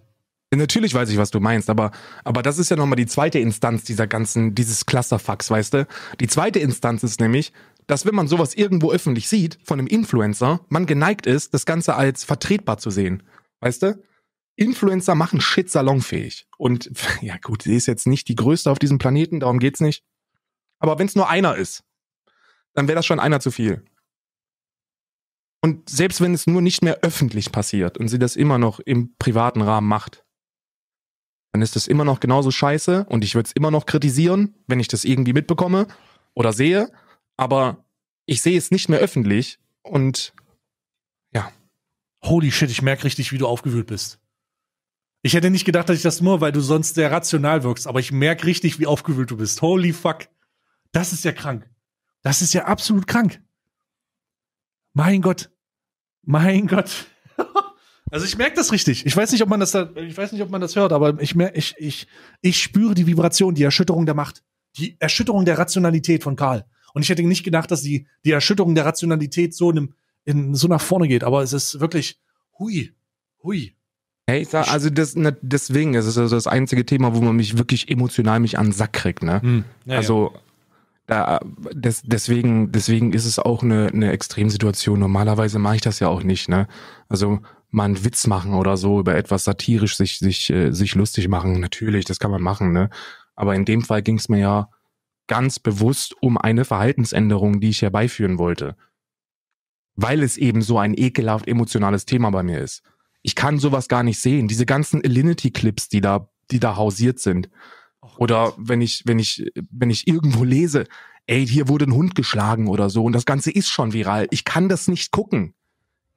Natürlich weiß ich, was du meinst, aber, aber das ist ja nochmal die zweite Instanz dieser ganzen, dieses Clusterfucks, weißt du? Die zweite Instanz ist nämlich, dass wenn man sowas irgendwo öffentlich sieht, von einem Influencer, man geneigt ist, das Ganze als vertretbar zu sehen. Weißt du? Influencer machen Shit salonfähig. Und (laughs) ja gut, sie ist jetzt nicht die größte auf diesem Planeten, darum geht's nicht. Aber wenn es nur einer ist, dann wäre das schon einer zu viel. Und selbst wenn es nur nicht mehr öffentlich passiert und sie das immer noch im privaten Rahmen macht, dann ist das immer noch genauso scheiße und ich würde es immer noch kritisieren, wenn ich das irgendwie mitbekomme oder sehe aber ich sehe es nicht mehr öffentlich und ja. Holy shit, ich merke richtig, wie du aufgewühlt bist. Ich hätte nicht gedacht, dass ich das nur, weil du sonst sehr rational wirkst, aber ich merke richtig, wie aufgewühlt du bist. Holy fuck. Das ist ja krank. Das ist ja absolut krank. Mein Gott. Mein Gott. (laughs) also ich merke das richtig. Ich weiß nicht, ob man das da, ich weiß nicht, ob man das hört, aber ich merke, ich, ich, ich spüre die Vibration, die Erschütterung der Macht. Die Erschütterung der Rationalität von Karl. Und ich hätte nicht gedacht, dass die, die Erschütterung der Rationalität so, in, in, so nach vorne geht. Aber es ist wirklich, hui, hui. Hey, ich sag, also das, ne, deswegen ist es also das einzige Thema, wo man mich wirklich emotional mich an den Sack kriegt. Ne? Hm. Ja, also ja. Da, des, deswegen, deswegen ist es auch eine, eine Extremsituation. Normalerweise mache ich das ja auch nicht. Ne? Also mal einen Witz machen oder so über etwas satirisch sich sich äh, sich lustig machen. Natürlich, das kann man machen. Ne? Aber in dem Fall ging es mir ja ganz bewusst um eine Verhaltensänderung, die ich herbeiführen wollte. Weil es eben so ein ekelhaft emotionales Thema bei mir ist. Ich kann sowas gar nicht sehen. Diese ganzen Alinity-Clips, die da, die da hausiert sind. Oh oder wenn ich, wenn ich, wenn ich irgendwo lese, ey, hier wurde ein Hund geschlagen oder so und das Ganze ist schon viral. Ich kann das nicht gucken.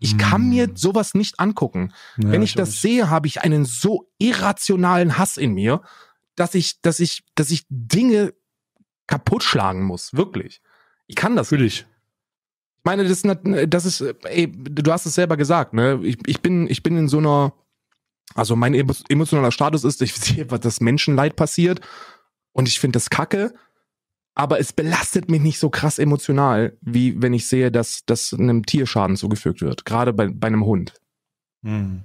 Ich kann mir hm. sowas nicht angucken. Ja, Wenn ich das sehe, habe ich einen so irrationalen Hass in mir, dass ich, dass ich, dass ich Dinge kaputt schlagen muss, wirklich. Ich kann das. Für dich. Ich meine, das ist, das ist, ey, du hast es selber gesagt, ne? Ich, ich bin, ich bin in so einer, also mein emotionaler Status ist, ich (laughs) sehe, dass Menschenleid passiert und ich finde das kacke, aber es belastet mich nicht so krass emotional, wie wenn ich sehe, dass, dass einem Tier Schaden zugefügt wird, gerade bei, bei einem Hund. Hm.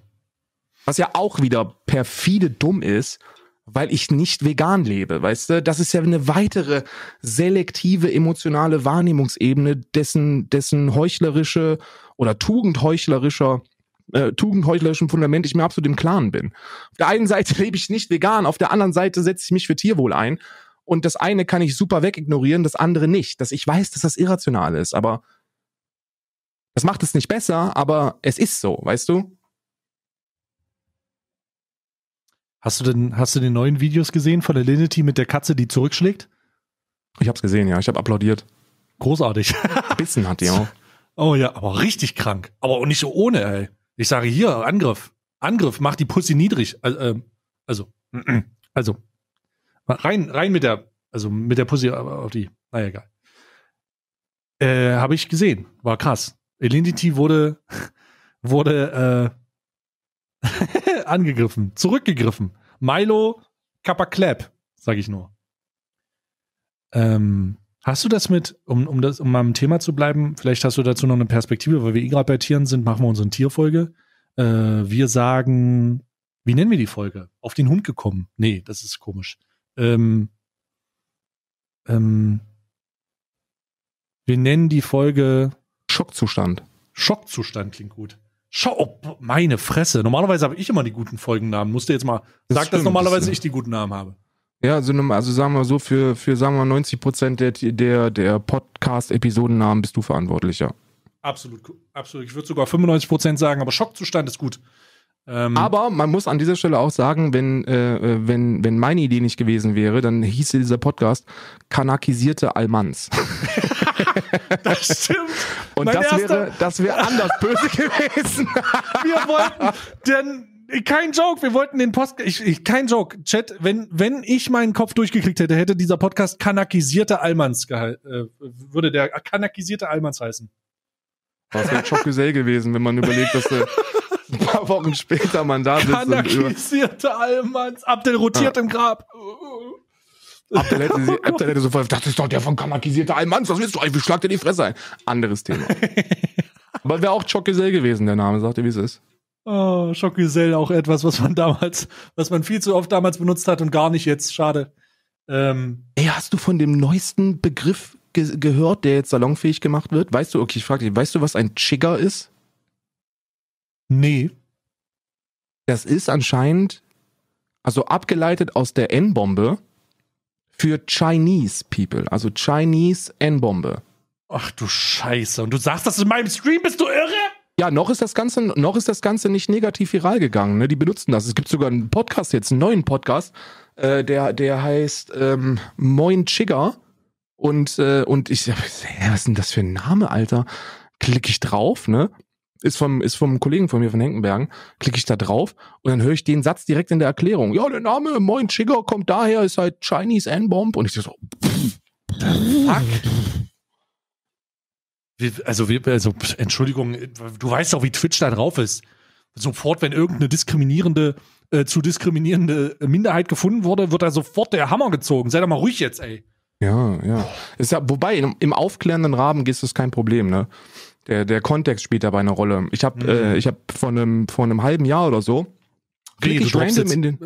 Was ja auch wieder perfide dumm ist, weil ich nicht vegan lebe, weißt du? Das ist ja eine weitere selektive emotionale Wahrnehmungsebene, dessen, dessen heuchlerische oder tugendheuchlerischer äh, tugendheuchlerischem Fundament ich mir absolut im Klaren bin. Auf der einen Seite (laughs) lebe ich nicht vegan, auf der anderen Seite setze ich mich für Tierwohl ein. Und das eine kann ich super wegignorieren, das andere nicht. Dass ich weiß, dass das irrational ist, aber das macht es nicht besser, aber es ist so, weißt du? Hast du denn, hast du den neuen Videos gesehen von der Linity mit der Katze, die zurückschlägt? Ich hab's gesehen, ja. Ich hab applaudiert. Großartig. Bissen hat die (laughs) auch. Oh ja, aber richtig krank. Aber auch nicht so ohne, ey. Ich sage hier, Angriff. Angriff, mach die Pussy niedrig. Ähm, also, äh, also, also, rein, rein mit der, also mit der Pussy auf die. Naja, egal. Äh, habe ich gesehen. War krass. Elinity wurde, (laughs) wurde, äh, (laughs) Angegriffen, zurückgegriffen. Milo Kappa Clap, sag ich nur. Ähm, hast du das mit, um, um, das, um meinem Thema zu bleiben, vielleicht hast du dazu noch eine Perspektive, weil wir eh gerade bei Tieren sind, machen wir unsere Tierfolge. Äh, wir sagen, wie nennen wir die Folge? Auf den Hund gekommen. Nee, das ist komisch. Ähm, ähm, wir nennen die Folge Schockzustand. Schockzustand klingt gut. Schau, oh, meine Fresse. Normalerweise habe ich immer die guten Folgennamen. Musste jetzt mal. Das dass normalerweise ich die guten Namen habe. Ja, also, also sagen wir so, für, für sagen wir 90 Prozent der, der, der Podcast-Episodennamen bist du verantwortlicher. Absolut, absolut. Ich würde sogar 95 Prozent sagen, aber Schockzustand ist gut. Ähm Aber man muss an dieser Stelle auch sagen, wenn, äh, äh, wenn, wenn meine Idee nicht gewesen wäre, dann hieße dieser Podcast Kanakisierte Almans. (laughs) das stimmt. Und mein das erster... wäre, das wäre anders (laughs) böse gewesen. Wir wollten denn kein Joke, wir wollten den Post, ich, ich, kein Joke, Chat, wenn, wenn ich meinen Kopf durchgeklickt hätte, hätte dieser Podcast kanakisierte Almans gehalten, äh, würde der kanakisierte Almans heißen. Das wäre Choc Gesell gewesen, wenn man überlegt, dass der (laughs) ein paar Wochen später man da sitzt. Kanakisierte Almans. Abdel rotiert ja. im Grab. Abdel hätte, sie, (laughs) Abdel hätte sofort, das ist doch der von kanakisierte Almans. Was willst du eigentlich? Schlag dir die Fresse ein. Anderes Thema. (laughs) Aber wäre auch Chocisel gewesen, der Name. Sagt ihr, wie es ist? Oh, Chocisel auch etwas, was man damals, was man viel zu oft damals benutzt hat und gar nicht jetzt. Schade. Ähm, Ey, hast du von dem neuesten Begriff ge gehört, der jetzt salonfähig gemacht wird? Weißt du, okay, ich frag dich, weißt du, was ein Chigger ist? Nee. Das ist anscheinend, also abgeleitet aus der N-Bombe für Chinese People, also Chinese N-Bombe. Ach du Scheiße. Und du sagst das in meinem Stream, bist du irre? Ja, noch ist das Ganze, noch ist das Ganze nicht negativ viral gegangen. Ne? Die benutzen das. Es gibt sogar einen Podcast jetzt, einen neuen Podcast, äh, der, der heißt ähm, Moin Chigger. Und, äh, und ich sag, was ist denn das für ein Name, Alter? Klicke ich drauf, ne? ist vom, ist vom Kollegen von mir, von Henkenbergen, klicke ich da drauf und dann höre ich den Satz direkt in der Erklärung. Ja, der Name Moin Chigger kommt daher, ist halt Chinese N-Bomb. Und ich so, pff, fuck. Also, also, Entschuldigung, du weißt doch, wie Twitch da drauf ist. Sofort, wenn irgendeine diskriminierende, äh, zu diskriminierende Minderheit gefunden wurde, wird da sofort der Hammer gezogen. Sei doch mal ruhig jetzt, ey. Ja, ja. Ist ja wobei, im, im aufklärenden Rahmen ist das kein Problem, ne? Der, der Kontext spielt dabei eine Rolle. Ich habe mhm. äh, ich habe vor einem vor einem halben Jahr oder so klick ich random in den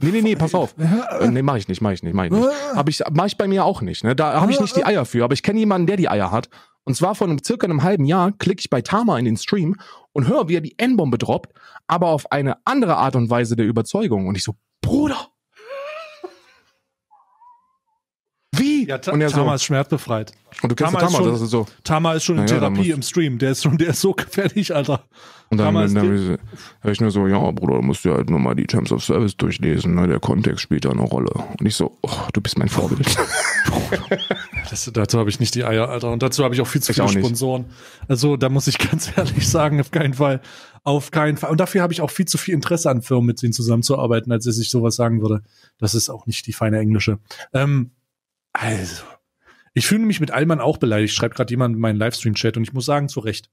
Nee, nee, nee, pass auf. Äh, nee, mach ich nicht, mach ich nicht, mach ich nicht. Hab ich, mach ich bei mir auch nicht, ne? Da habe ich nicht die Eier für, aber ich kenne jemanden, der die Eier hat. Und zwar vor einem, circa einem halben Jahr klicke ich bei Tama in den Stream und höre, wie er die N-Bombe droppt, aber auf eine andere Art und Weise der Überzeugung. Und ich so, Bruder, Therapie. Ja, und er Tama so. ist schmerzbefreit. Und du kennst Tama, Tama, schon, das ist so. Tama ist schon in naja, Therapie im Stream. Der ist schon, der ist so (laughs) gefährlich, Alter. Und dann, dann, dann höre ich nur so, ja, Bruder, musst du halt nur mal die Terms of Service durchlesen. Ne? Der Kontext spielt da eine Rolle. Und ich so, oh, du bist mein Vorbild. (laughs) das, dazu habe ich nicht die Eier, Alter. Und dazu habe ich auch viel zu ich viele Sponsoren. Also da muss ich (laughs) ganz ehrlich sagen, auf keinen Fall. Auf keinen Fall. Und dafür habe ich auch viel zu viel Interesse an Firmen, mit denen zusammenzuarbeiten, als dass ich sowas sagen würde. Das ist auch nicht die feine Englische. Ähm, also, ich fühle mich mit Allmann auch beleidigt, schreibt gerade jemand in meinen Livestream-Chat und ich muss sagen, zu Recht.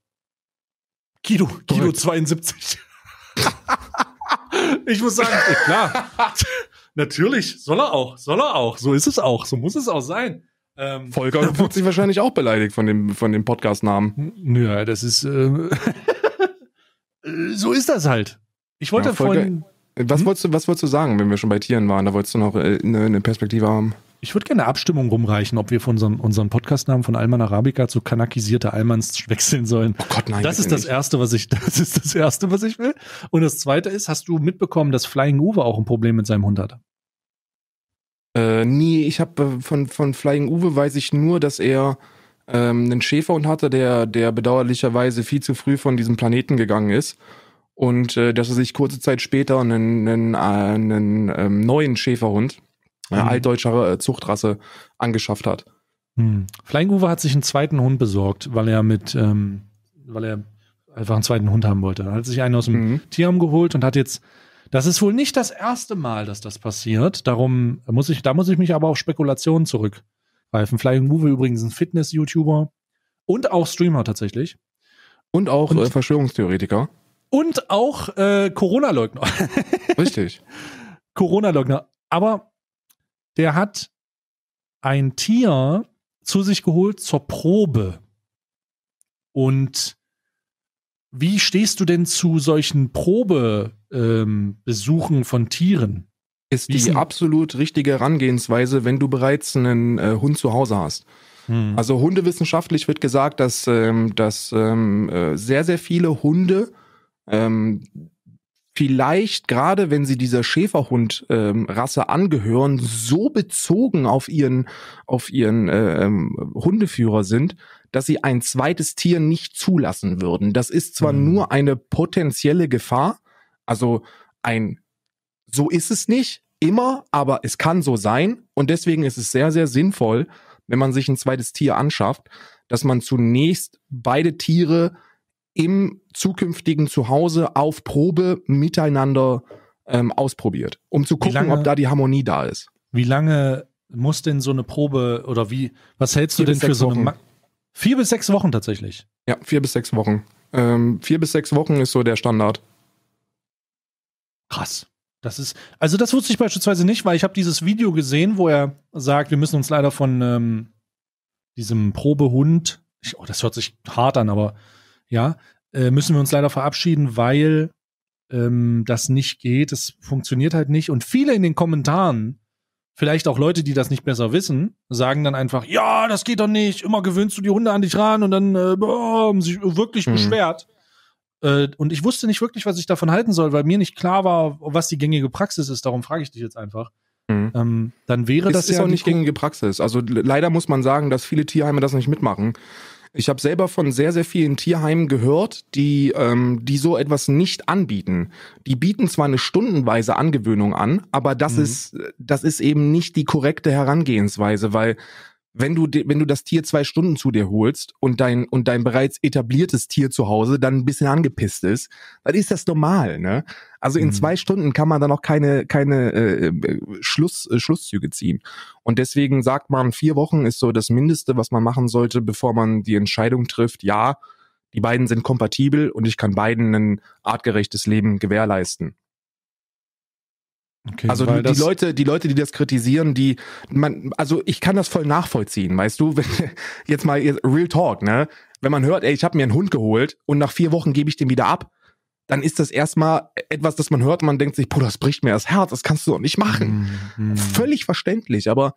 Kido, Kido 72. ich muss sagen, ey, klar. Natürlich, soll er auch, soll er auch. So ist es auch, so muss es auch sein. Ähm, Volker fühlt sich wahrscheinlich auch beleidigt von dem, von dem Podcast-Namen. Naja, das ist. Äh, so ist das halt. Ich wollte ja, Volker, vorhin. Was, hm? wolltest du, was wolltest du sagen, wenn wir schon bei Tieren waren? Da wolltest du noch äh, eine äh, ne Perspektive haben. Ich würde gerne eine Abstimmung rumreichen, ob wir von unserem, unserem Podcastnamen von Alman Arabica zu kanakisierte Almans (laughs) wechseln sollen. Oh Gott, nein. Das ist das nicht. Erste, was ich, (laughs) das ist das Erste, was ich will. Und das Zweite ist, hast du mitbekommen, dass Flying Uwe auch ein Problem mit seinem Hund hat? Äh, nee, ich habe äh, von, von Flying Uwe weiß ich nur, dass er ähm, einen Schäferhund hatte, der, der bedauerlicherweise viel zu früh von diesem Planeten gegangen ist. Und äh, dass er sich kurze Zeit später einen, einen, äh, einen ähm, neuen Schäferhund mhm. altdeutscher äh, Zuchtrasse angeschafft hat. Hm. Flying Uwe hat sich einen zweiten Hund besorgt, weil er mit, ähm, weil er einfach einen zweiten Hund haben wollte. Er hat sich einen aus dem mhm. Tierheim geholt und hat jetzt, das ist wohl nicht das erste Mal, dass das passiert. Darum muss ich, da muss ich mich aber auf Spekulationen zurückgreifen. Flying Uwe übrigens ein Fitness-YouTuber und auch Streamer tatsächlich. Und auch und, äh, Verschwörungstheoretiker. Und auch äh, Corona-Leugner. (laughs) Richtig. Corona-Leugner. Aber der hat ein Tier zu sich geholt zur Probe. Und wie stehst du denn zu solchen Probebesuchen ähm, von Tieren? Ist die sind? absolut richtige Herangehensweise, wenn du bereits einen äh, Hund zu Hause hast. Hm. Also hundewissenschaftlich wird gesagt, dass, ähm, dass ähm, äh, sehr, sehr viele Hunde ähm, vielleicht gerade, wenn sie dieser Schäferhund-Rasse ähm, angehören, so bezogen auf ihren auf ihren äh, ähm, Hundeführer sind, dass sie ein zweites Tier nicht zulassen würden. Das ist zwar mhm. nur eine potenzielle Gefahr, also ein so ist es nicht immer, aber es kann so sein und deswegen ist es sehr sehr sinnvoll, wenn man sich ein zweites Tier anschafft, dass man zunächst beide Tiere im zukünftigen Zuhause auf Probe miteinander ähm, ausprobiert, um zu gucken, lange, ob da die Harmonie da ist. Wie lange muss denn so eine Probe oder wie, was hältst du denn für so eine. vier bis sechs Wochen tatsächlich. Ja, vier bis sechs Wochen. Ähm, vier bis sechs Wochen ist so der Standard. Krass. Das ist, also das wusste ich beispielsweise nicht, weil ich habe dieses Video gesehen, wo er sagt, wir müssen uns leider von ähm, diesem Probehund, ich, oh, das hört sich hart an, aber ja, äh, müssen wir uns leider verabschieden, weil ähm, das nicht geht. Es funktioniert halt nicht. Und viele in den Kommentaren, vielleicht auch Leute, die das nicht besser wissen, sagen dann einfach, ja, das geht doch nicht, immer gewöhnst du die Hunde an dich ran und dann äh, oh, sich wirklich mhm. beschwert. Äh, und ich wusste nicht wirklich, was ich davon halten soll, weil mir nicht klar war, was die gängige Praxis ist. Darum frage ich dich jetzt einfach. Mhm. Ähm, dann wäre das ist ja auch nicht gängige Praxis. Also leider muss man sagen, dass viele Tierheime das nicht mitmachen. Ich habe selber von sehr, sehr vielen Tierheimen gehört, die, ähm, die so etwas nicht anbieten. Die bieten zwar eine stundenweise Angewöhnung an, aber das, mhm. ist, äh, das ist eben nicht die korrekte Herangehensweise, weil wenn du, wenn du das Tier zwei Stunden zu dir holst und dein, und dein bereits etabliertes Tier zu Hause dann ein bisschen angepisst ist, dann ist das normal, ne? Also in mhm. zwei Stunden kann man dann auch keine, keine äh, äh Schluss, äh, Schlusszüge ziehen. Und deswegen sagt man, vier Wochen ist so das Mindeste, was man machen sollte, bevor man die Entscheidung trifft, ja, die beiden sind kompatibel und ich kann beiden ein artgerechtes Leben gewährleisten. Okay, also die, Leute, die Leute, die das kritisieren, die man, also ich kann das voll nachvollziehen, weißt du, (laughs) wenn, jetzt mal Real Talk, ne? Wenn man hört, ey, ich habe mir einen Hund geholt und nach vier Wochen gebe ich den wieder ab, dann ist das erstmal etwas, das man hört und man denkt sich, boah, das bricht mir das Herz, das kannst du doch nicht machen. Mm, mm. Völlig verständlich, aber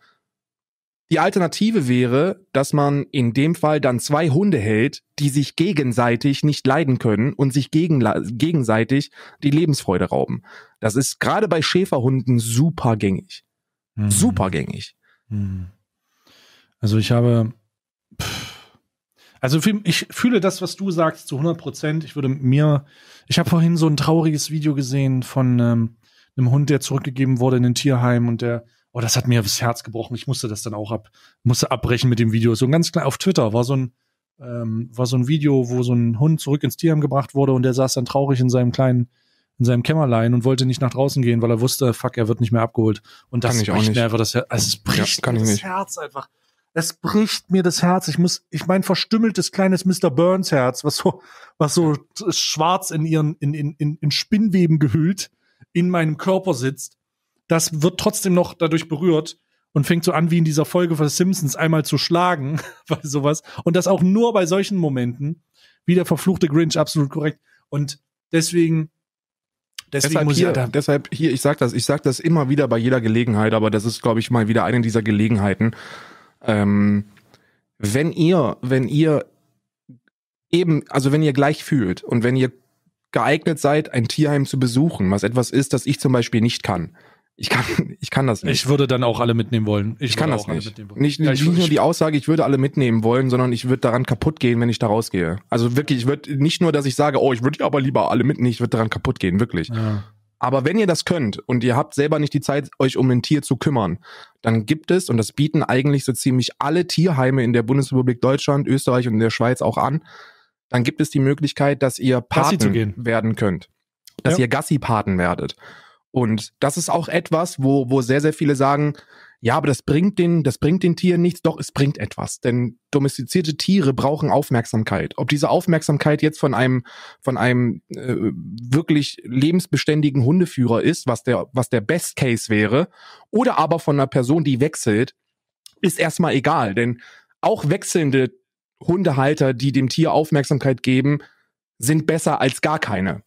die Alternative wäre, dass man in dem Fall dann zwei Hunde hält, die sich gegenseitig nicht leiden können und sich gegen, gegenseitig die Lebensfreude rauben. Das ist gerade bei Schäferhunden super gängig. Mhm. Super gängig. Mhm. Also ich habe. Also ich fühle das, was du sagst, zu 100 Prozent. Ich würde mir. Ich habe vorhin so ein trauriges Video gesehen von ähm, einem Hund, der zurückgegeben wurde in ein Tierheim und der oh, das hat mir das Herz gebrochen. Ich musste das dann auch ab, musste abbrechen mit dem Video. So ein ganz klein, auf Twitter war so ein, ähm, war so ein Video, wo so ein Hund zurück ins Tierheim gebracht wurde und der saß dann traurig in seinem kleinen, in seinem Kämmerlein und wollte nicht nach draußen gehen, weil er wusste, fuck, er wird nicht mehr abgeholt. Und das kann ich bricht auch nicht. mir einfach das Herz. Also es bricht ja, mir das nicht. Herz einfach. Es bricht mir das Herz. Ich muss, ich mein verstümmeltes kleines Mr. Burns Herz, was so, was so schwarz in ihren, in, in, in, in Spinnweben gehüllt in meinem Körper sitzt das wird trotzdem noch dadurch berührt und fängt so an wie in dieser Folge von Simpsons einmal zu schlagen (laughs) weil sowas und das auch nur bei solchen Momenten wie der verfluchte Grinch absolut korrekt und deswegen deswegen deshalb muss hier, ich, deshalb hier ich sag das ich sag das immer wieder bei jeder Gelegenheit aber das ist glaube ich mal wieder eine dieser Gelegenheiten ähm, wenn ihr wenn ihr eben also wenn ihr gleich fühlt und wenn ihr geeignet seid ein Tierheim zu besuchen was etwas ist das ich zum Beispiel nicht kann ich kann, (laughs) ich kann das nicht. Ich würde dann auch alle mitnehmen wollen. Ich, ich kann das nicht. Nicht, ja, nicht nur die Aussage, ich würde alle mitnehmen wollen, sondern ich würde daran kaputt gehen, wenn ich da rausgehe. Also wirklich, ich würde nicht nur, dass ich sage, oh, ich würde aber lieber alle mitnehmen, ich würde daran kaputt gehen, wirklich. Ja. Aber wenn ihr das könnt und ihr habt selber nicht die Zeit, euch um ein Tier zu kümmern, dann gibt es, und das bieten eigentlich so ziemlich alle Tierheime in der Bundesrepublik Deutschland, Österreich und in der Schweiz auch an, dann gibt es die Möglichkeit, dass ihr Paten werden könnt. Dass ja. ihr Gassi-Paten werdet. Und das ist auch etwas, wo, wo sehr, sehr viele sagen, ja, aber das bringt den, das bringt den Tieren nichts. Doch, es bringt etwas. Denn domestizierte Tiere brauchen Aufmerksamkeit. Ob diese Aufmerksamkeit jetzt von einem, von einem äh, wirklich lebensbeständigen Hundeführer ist, was der, was der Best Case wäre, oder aber von einer Person, die wechselt, ist erstmal egal. Denn auch wechselnde Hundehalter, die dem Tier Aufmerksamkeit geben, sind besser als gar keine.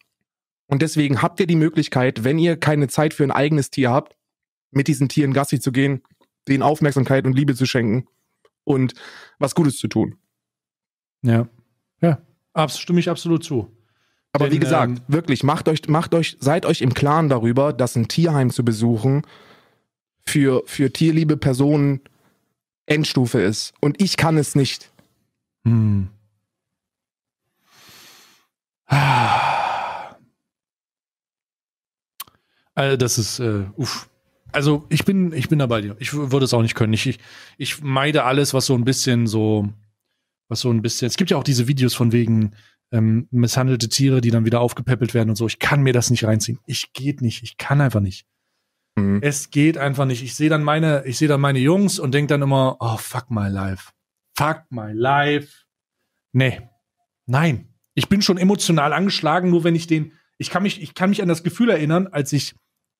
Und deswegen habt ihr die Möglichkeit, wenn ihr keine Zeit für ein eigenes Tier habt, mit diesen Tieren Gassi zu gehen, denen Aufmerksamkeit und Liebe zu schenken und was Gutes zu tun. Ja, ja, Abs stimme ich absolut zu. Aber Denn, wie gesagt, ähm, wirklich, macht euch, macht euch, seid euch im Klaren darüber, dass ein Tierheim zu besuchen für, für tierliebe Personen Endstufe ist. Und ich kann es nicht. Hm. Ah. Also das ist, äh, uff. Also ich bin, ich bin da bei dir. Ich würde es auch nicht können. Ich, ich, ich meide alles, was so ein bisschen so, was so ein bisschen. Es gibt ja auch diese Videos von wegen ähm, misshandelte Tiere, die dann wieder aufgepäppelt werden und so. Ich kann mir das nicht reinziehen. Ich geht nicht. Ich kann einfach nicht. Mhm. Es geht einfach nicht. Ich sehe dann meine, ich sehe dann meine Jungs und denke dann immer, oh fuck my life, fuck my life. Nee, nein. Ich bin schon emotional angeschlagen, nur wenn ich den, ich kann mich, ich kann mich an das Gefühl erinnern, als ich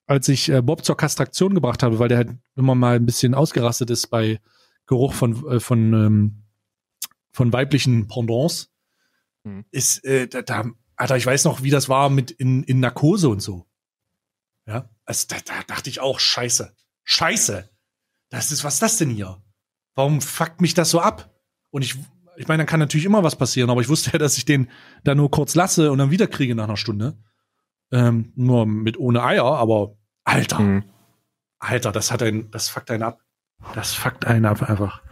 als ich äh, Bob zur Kastraktion gebracht habe, weil der halt immer mal ein bisschen ausgerastet ist bei Geruch von, äh, von, ähm, von weiblichen Pendants, mhm. ist, äh, da, da, Alter, ich weiß noch, wie das war mit in, in Narkose und so. Ja, also da, da dachte ich auch, scheiße, scheiße. Das ist, was ist das denn hier? Warum fuckt mich das so ab? Und ich, ich meine, dann kann natürlich immer was passieren, aber ich wusste ja, dass ich den da nur kurz lasse und dann wieder kriege nach einer Stunde. Ähm, nur mit ohne Eier, aber Alter. Mhm. Alter, das hat ein, das fuckt einen ab. Das fuckt einen ab einfach.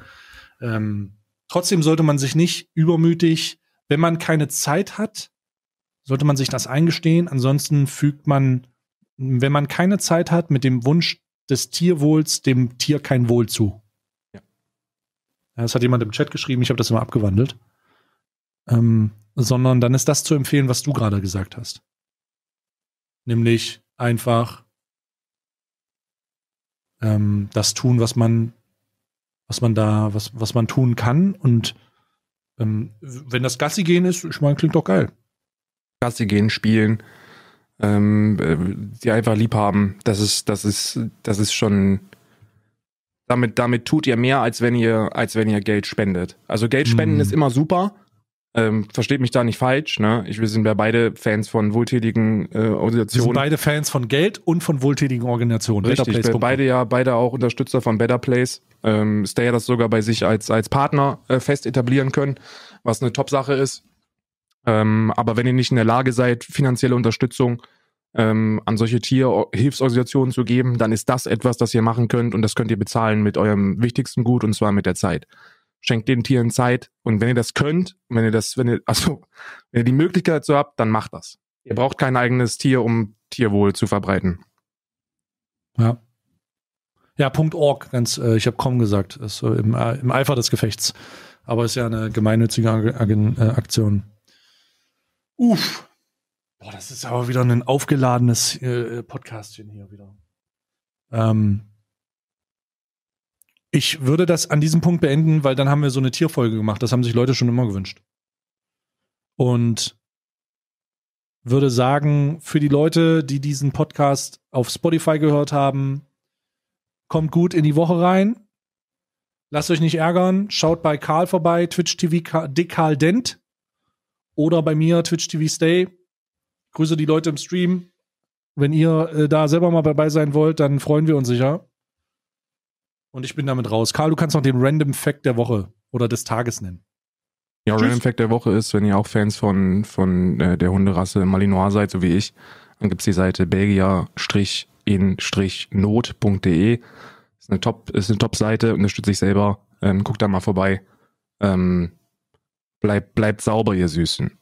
Ähm, trotzdem sollte man sich nicht übermütig, wenn man keine Zeit hat, sollte man sich das eingestehen. Ansonsten fügt man, wenn man keine Zeit hat, mit dem Wunsch des Tierwohls dem Tier kein Wohl zu. Ja. Das hat jemand im Chat geschrieben, ich habe das immer abgewandelt. Ähm, sondern dann ist das zu empfehlen, was du gerade gesagt hast. Nämlich einfach ähm, das tun, was man, was man da, was, was man tun kann. Und ähm, wenn das Gassi gehen ist, ich meine, klingt doch geil. Gassi gehen, spielen, ähm, die einfach lieb haben, das ist, das ist, das ist schon. Damit, damit tut ihr mehr, als wenn ihr, als wenn ihr Geld spendet. Also Geld spenden hm. ist immer super, ähm, versteht mich da nicht falsch, ne? Ich, wir sind ja beide Fans von wohltätigen äh, Organisationen. Wir sind beide Fans von Geld und von wohltätigen Organisationen. Richtig, beide ja, beide auch Unterstützer von Better Place. Ähm, Stay hat das sogar bei sich als, als Partner äh, fest etablieren können, was eine Top-Sache ist. Ähm, aber wenn ihr nicht in der Lage seid, finanzielle Unterstützung ähm, an solche Tierhilfsorganisationen zu geben, dann ist das etwas, das ihr machen könnt und das könnt ihr bezahlen mit eurem wichtigsten Gut und zwar mit der Zeit. Schenkt den Tieren Zeit. Und wenn ihr das könnt, wenn ihr das, wenn ihr, also, wenn ihr die Möglichkeit so habt, dann macht das. Ihr braucht kein eigenes Tier, um Tierwohl zu verbreiten. Ja. Ja, Punkt .org, ganz, äh, ich habe kaum gesagt, ist so im, äh, im Eifer des Gefechts. Aber ist ja eine gemeinnützige Agen, äh, Aktion. Uff. Boah, das ist aber wieder ein aufgeladenes äh, Podcastchen hier wieder. Ähm, ich würde das an diesem Punkt beenden, weil dann haben wir so eine Tierfolge gemacht. Das haben sich Leute schon immer gewünscht. Und würde sagen, für die Leute, die diesen Podcast auf Spotify gehört haben, kommt gut in die Woche rein. Lasst euch nicht ärgern. Schaut bei Karl vorbei, Twitch TV Dekal Dent oder bei mir Twitch TV Stay. Grüße die Leute im Stream. Wenn ihr äh, da selber mal dabei sein wollt, dann freuen wir uns sicher. Und ich bin damit raus. Karl, du kannst noch den Random Fact der Woche oder des Tages nennen. Ja, Tschüss. Random Fact der Woche ist, wenn ihr auch Fans von, von äh, der Hunderasse Malinois seid, so wie ich, dann gibt es die Seite belgier-in-not.de. Ist eine Top, ist Top-Seite, unterstützt sich selber. Ähm, guckt da mal vorbei. Ähm, bleibt, bleibt sauber, ihr Süßen.